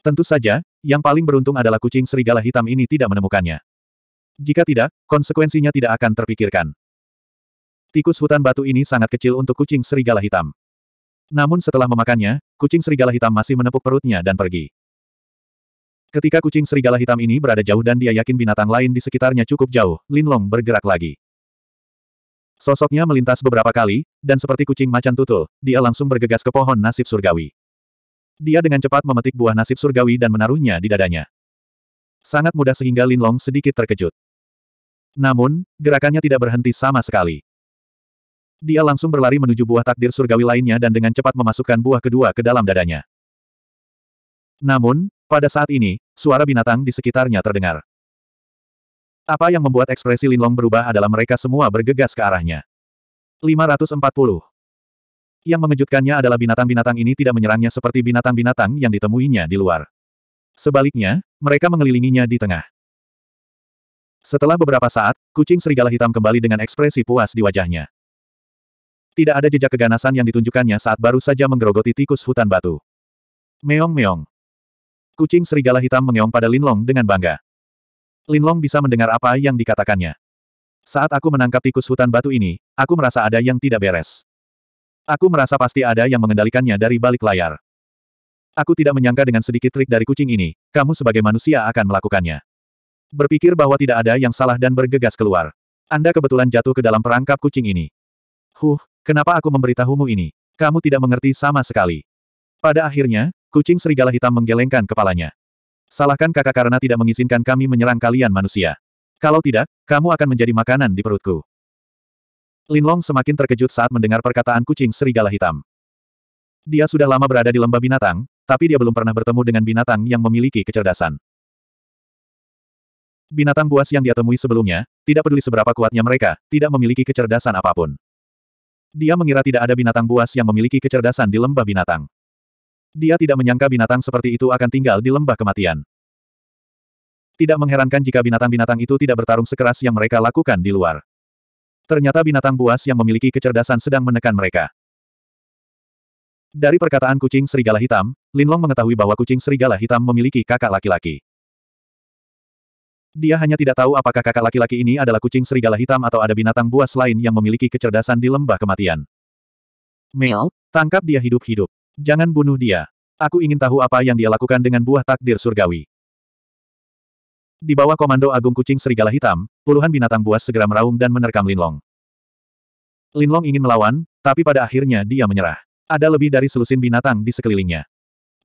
Tentu saja, yang paling beruntung adalah kucing serigala hitam ini tidak menemukannya. Jika tidak, konsekuensinya tidak akan terpikirkan. Tikus hutan batu ini sangat kecil untuk kucing serigala hitam. Namun setelah memakannya, kucing serigala hitam masih menepuk perutnya dan pergi. Ketika kucing serigala hitam ini berada jauh dan dia yakin binatang lain di sekitarnya cukup jauh, Linlong bergerak lagi. Sosoknya melintas beberapa kali, dan seperti kucing macan tutul, dia langsung bergegas ke pohon nasib surgawi. Dia dengan cepat memetik buah nasib surgawi dan menaruhnya di dadanya. Sangat mudah sehingga Lin Long sedikit terkejut. Namun, gerakannya tidak berhenti sama sekali. Dia langsung berlari menuju buah takdir surgawi lainnya dan dengan cepat memasukkan buah kedua ke dalam dadanya. Namun, pada saat ini, suara binatang di sekitarnya terdengar. Apa yang membuat ekspresi Linlong berubah adalah mereka semua bergegas ke arahnya. 540. Yang mengejutkannya adalah binatang-binatang ini tidak menyerangnya seperti binatang-binatang yang ditemuinya di luar. Sebaliknya, mereka mengelilinginya di tengah. Setelah beberapa saat, kucing serigala hitam kembali dengan ekspresi puas di wajahnya. Tidak ada jejak keganasan yang ditunjukkannya saat baru saja menggerogoti tikus hutan batu. Meong-meong. Kucing serigala hitam mengeong pada Linlong dengan bangga. Linlong bisa mendengar apa yang dikatakannya. Saat aku menangkap tikus hutan batu ini, aku merasa ada yang tidak beres. Aku merasa pasti ada yang mengendalikannya dari balik layar. Aku tidak menyangka dengan sedikit trik dari kucing ini, kamu sebagai manusia akan melakukannya. Berpikir bahwa tidak ada yang salah dan bergegas keluar. Anda kebetulan jatuh ke dalam perangkap kucing ini. Huh, kenapa aku memberitahumu ini? Kamu tidak mengerti sama sekali. Pada akhirnya, kucing serigala hitam menggelengkan kepalanya. Salahkan kakak karena tidak mengizinkan kami menyerang kalian manusia. Kalau tidak, kamu akan menjadi makanan di perutku. Linlong semakin terkejut saat mendengar perkataan kucing serigala hitam. Dia sudah lama berada di lembah binatang, tapi dia belum pernah bertemu dengan binatang yang memiliki kecerdasan. Binatang buas yang dia temui sebelumnya, tidak peduli seberapa kuatnya mereka, tidak memiliki kecerdasan apapun. Dia mengira tidak ada binatang buas yang memiliki kecerdasan di lembah binatang. Dia tidak menyangka binatang seperti itu akan tinggal di lembah kematian. Tidak mengherankan jika binatang-binatang itu tidak bertarung sekeras yang mereka lakukan di luar. Ternyata binatang buas yang memiliki kecerdasan sedang menekan mereka. Dari perkataan kucing serigala hitam, Lin Long mengetahui bahwa kucing serigala hitam memiliki kakak laki-laki. Dia hanya tidak tahu apakah kakak laki-laki ini adalah kucing serigala hitam atau ada binatang buas lain yang memiliki kecerdasan di lembah kematian. Mel, tangkap dia hidup-hidup. Jangan bunuh dia. Aku ingin tahu apa yang dia lakukan dengan buah takdir surgawi. Di bawah komando Agung Kucing Serigala Hitam, puluhan binatang buas segera meraung dan menerkam Linlong. Linlong ingin melawan, tapi pada akhirnya dia menyerah. Ada lebih dari selusin binatang di sekelilingnya.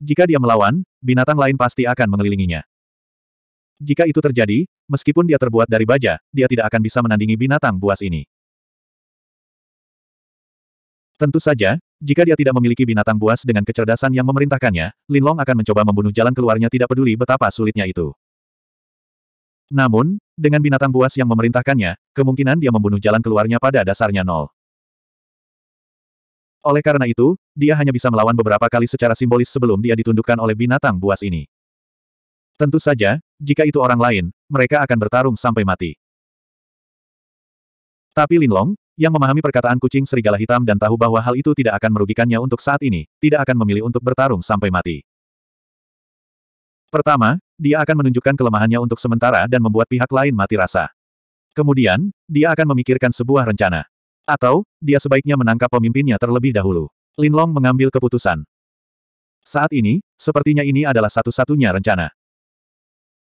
Jika dia melawan, binatang lain pasti akan mengelilinginya. Jika itu terjadi, meskipun dia terbuat dari baja, dia tidak akan bisa menandingi binatang buas ini. Tentu saja, jika dia tidak memiliki binatang buas dengan kecerdasan yang memerintahkannya, Linlong akan mencoba membunuh jalan keluarnya tidak peduli betapa sulitnya itu. Namun, dengan binatang buas yang memerintahkannya, kemungkinan dia membunuh jalan keluarnya pada dasarnya nol. Oleh karena itu, dia hanya bisa melawan beberapa kali secara simbolis sebelum dia ditundukkan oleh binatang buas ini. Tentu saja, jika itu orang lain, mereka akan bertarung sampai mati. Tapi Linlong, yang memahami perkataan kucing serigala hitam dan tahu bahwa hal itu tidak akan merugikannya untuk saat ini, tidak akan memilih untuk bertarung sampai mati. Pertama, dia akan menunjukkan kelemahannya untuk sementara dan membuat pihak lain mati rasa. Kemudian, dia akan memikirkan sebuah rencana. Atau, dia sebaiknya menangkap pemimpinnya terlebih dahulu. Linlong mengambil keputusan. Saat ini, sepertinya ini adalah satu-satunya rencana.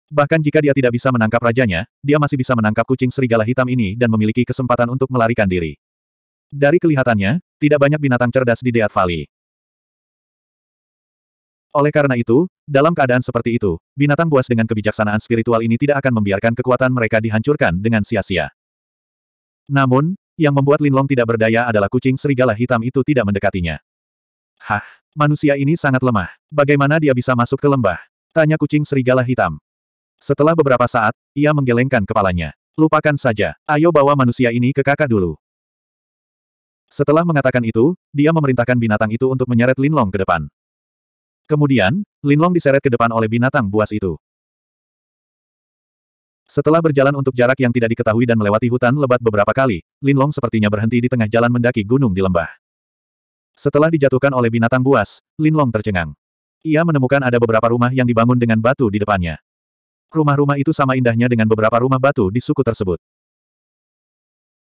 Bahkan jika dia tidak bisa menangkap rajanya, dia masih bisa menangkap kucing serigala hitam ini dan memiliki kesempatan untuk melarikan diri. Dari kelihatannya, tidak banyak binatang cerdas di Deat Valley. Oleh karena itu, dalam keadaan seperti itu, binatang buas dengan kebijaksanaan spiritual ini tidak akan membiarkan kekuatan mereka dihancurkan dengan sia-sia. Namun, yang membuat Linlong tidak berdaya adalah kucing serigala hitam itu tidak mendekatinya. Hah, manusia ini sangat lemah. Bagaimana dia bisa masuk ke lembah? Tanya kucing serigala hitam. Setelah beberapa saat, ia menggelengkan kepalanya. Lupakan saja, ayo bawa manusia ini ke kakak dulu. Setelah mengatakan itu, dia memerintahkan binatang itu untuk menyeret Linlong ke depan. Kemudian, Linlong diseret ke depan oleh binatang buas itu. Setelah berjalan untuk jarak yang tidak diketahui dan melewati hutan lebat beberapa kali, Linlong sepertinya berhenti di tengah jalan mendaki gunung di lembah. Setelah dijatuhkan oleh binatang buas, Linlong tercengang. Ia menemukan ada beberapa rumah yang dibangun dengan batu di depannya. Rumah-rumah itu sama indahnya dengan beberapa rumah batu di suku tersebut.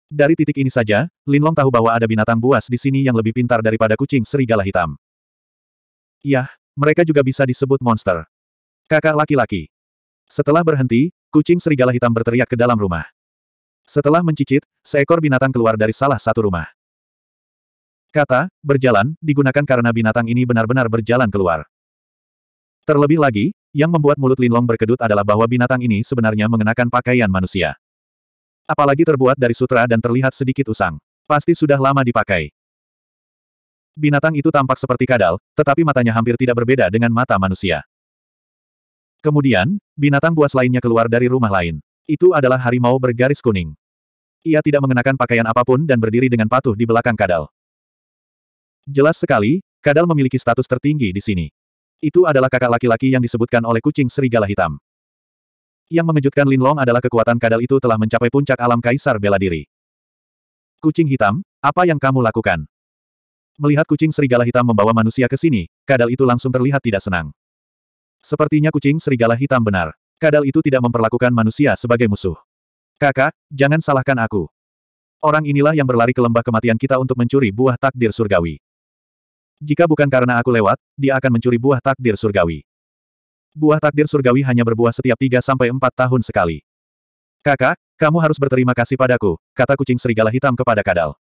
Dari titik ini saja, Linlong tahu bahwa ada binatang buas di sini yang lebih pintar daripada kucing serigala hitam. Yah, mereka juga bisa disebut monster. Kakak laki-laki. Setelah berhenti, kucing serigala hitam berteriak ke dalam rumah. Setelah mencicit, seekor binatang keluar dari salah satu rumah. Kata, berjalan, digunakan karena binatang ini benar-benar berjalan keluar. Terlebih lagi, yang membuat mulut Linlong berkedut adalah bahwa binatang ini sebenarnya mengenakan pakaian manusia. Apalagi terbuat dari sutra dan terlihat sedikit usang. Pasti sudah lama dipakai. Binatang itu tampak seperti kadal, tetapi matanya hampir tidak berbeda dengan mata manusia. Kemudian, binatang buas lainnya keluar dari rumah lain. Itu adalah harimau bergaris kuning. Ia tidak mengenakan pakaian apapun dan berdiri dengan patuh di belakang kadal. Jelas sekali, kadal memiliki status tertinggi di sini. Itu adalah kakak laki-laki yang disebutkan oleh kucing serigala hitam. Yang mengejutkan Linlong adalah kekuatan kadal itu telah mencapai puncak alam kaisar bela diri. Kucing hitam, apa yang kamu lakukan? Melihat kucing serigala hitam membawa manusia ke sini, kadal itu langsung terlihat tidak senang. Sepertinya kucing serigala hitam benar. Kadal itu tidak memperlakukan manusia sebagai musuh. Kakak, jangan salahkan aku. Orang inilah yang berlari ke lembah kematian kita untuk mencuri buah takdir surgawi. Jika bukan karena aku lewat, dia akan mencuri buah takdir surgawi. Buah takdir surgawi hanya berbuah setiap tiga sampai empat tahun sekali. Kakak, kamu harus berterima kasih padaku, kata kucing serigala hitam kepada kadal.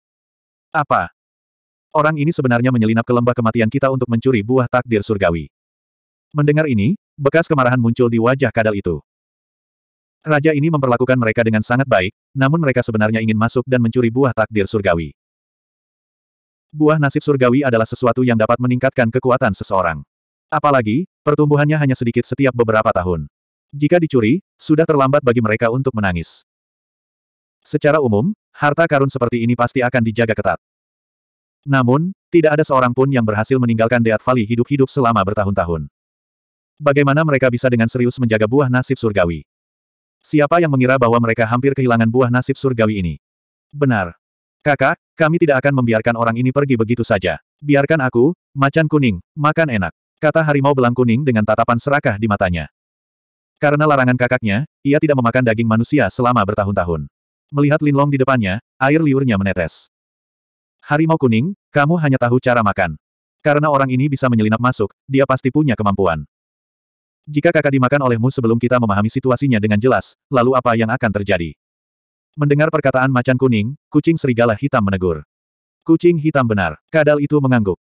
Apa? Orang ini sebenarnya menyelinap ke lembah kematian kita untuk mencuri buah takdir surgawi. Mendengar ini, bekas kemarahan muncul di wajah kadal itu. Raja ini memperlakukan mereka dengan sangat baik, namun mereka sebenarnya ingin masuk dan mencuri buah takdir surgawi. Buah nasib surgawi adalah sesuatu yang dapat meningkatkan kekuatan seseorang. Apalagi, pertumbuhannya hanya sedikit setiap beberapa tahun. Jika dicuri, sudah terlambat bagi mereka untuk menangis. Secara umum, harta karun seperti ini pasti akan dijaga ketat. Namun, tidak ada seorang pun yang berhasil meninggalkan Deat Valley hidup-hidup selama bertahun-tahun. Bagaimana mereka bisa dengan serius menjaga buah nasib surgawi? Siapa yang mengira bahwa mereka hampir kehilangan buah nasib surgawi ini? Benar, Kakak, kami tidak akan membiarkan orang ini pergi begitu saja. Biarkan aku, macan kuning, makan enak. Kata harimau belang kuning dengan tatapan serakah di matanya. Karena larangan kakaknya, ia tidak memakan daging manusia selama bertahun-tahun. Melihat Linlong di depannya, air liurnya menetes. Harimau kuning, kamu hanya tahu cara makan. Karena orang ini bisa menyelinap masuk, dia pasti punya kemampuan. Jika kakak dimakan olehmu sebelum kita memahami situasinya dengan jelas, lalu apa yang akan terjadi? Mendengar perkataan macan kuning, kucing serigala hitam menegur. Kucing hitam benar. Kadal itu mengangguk.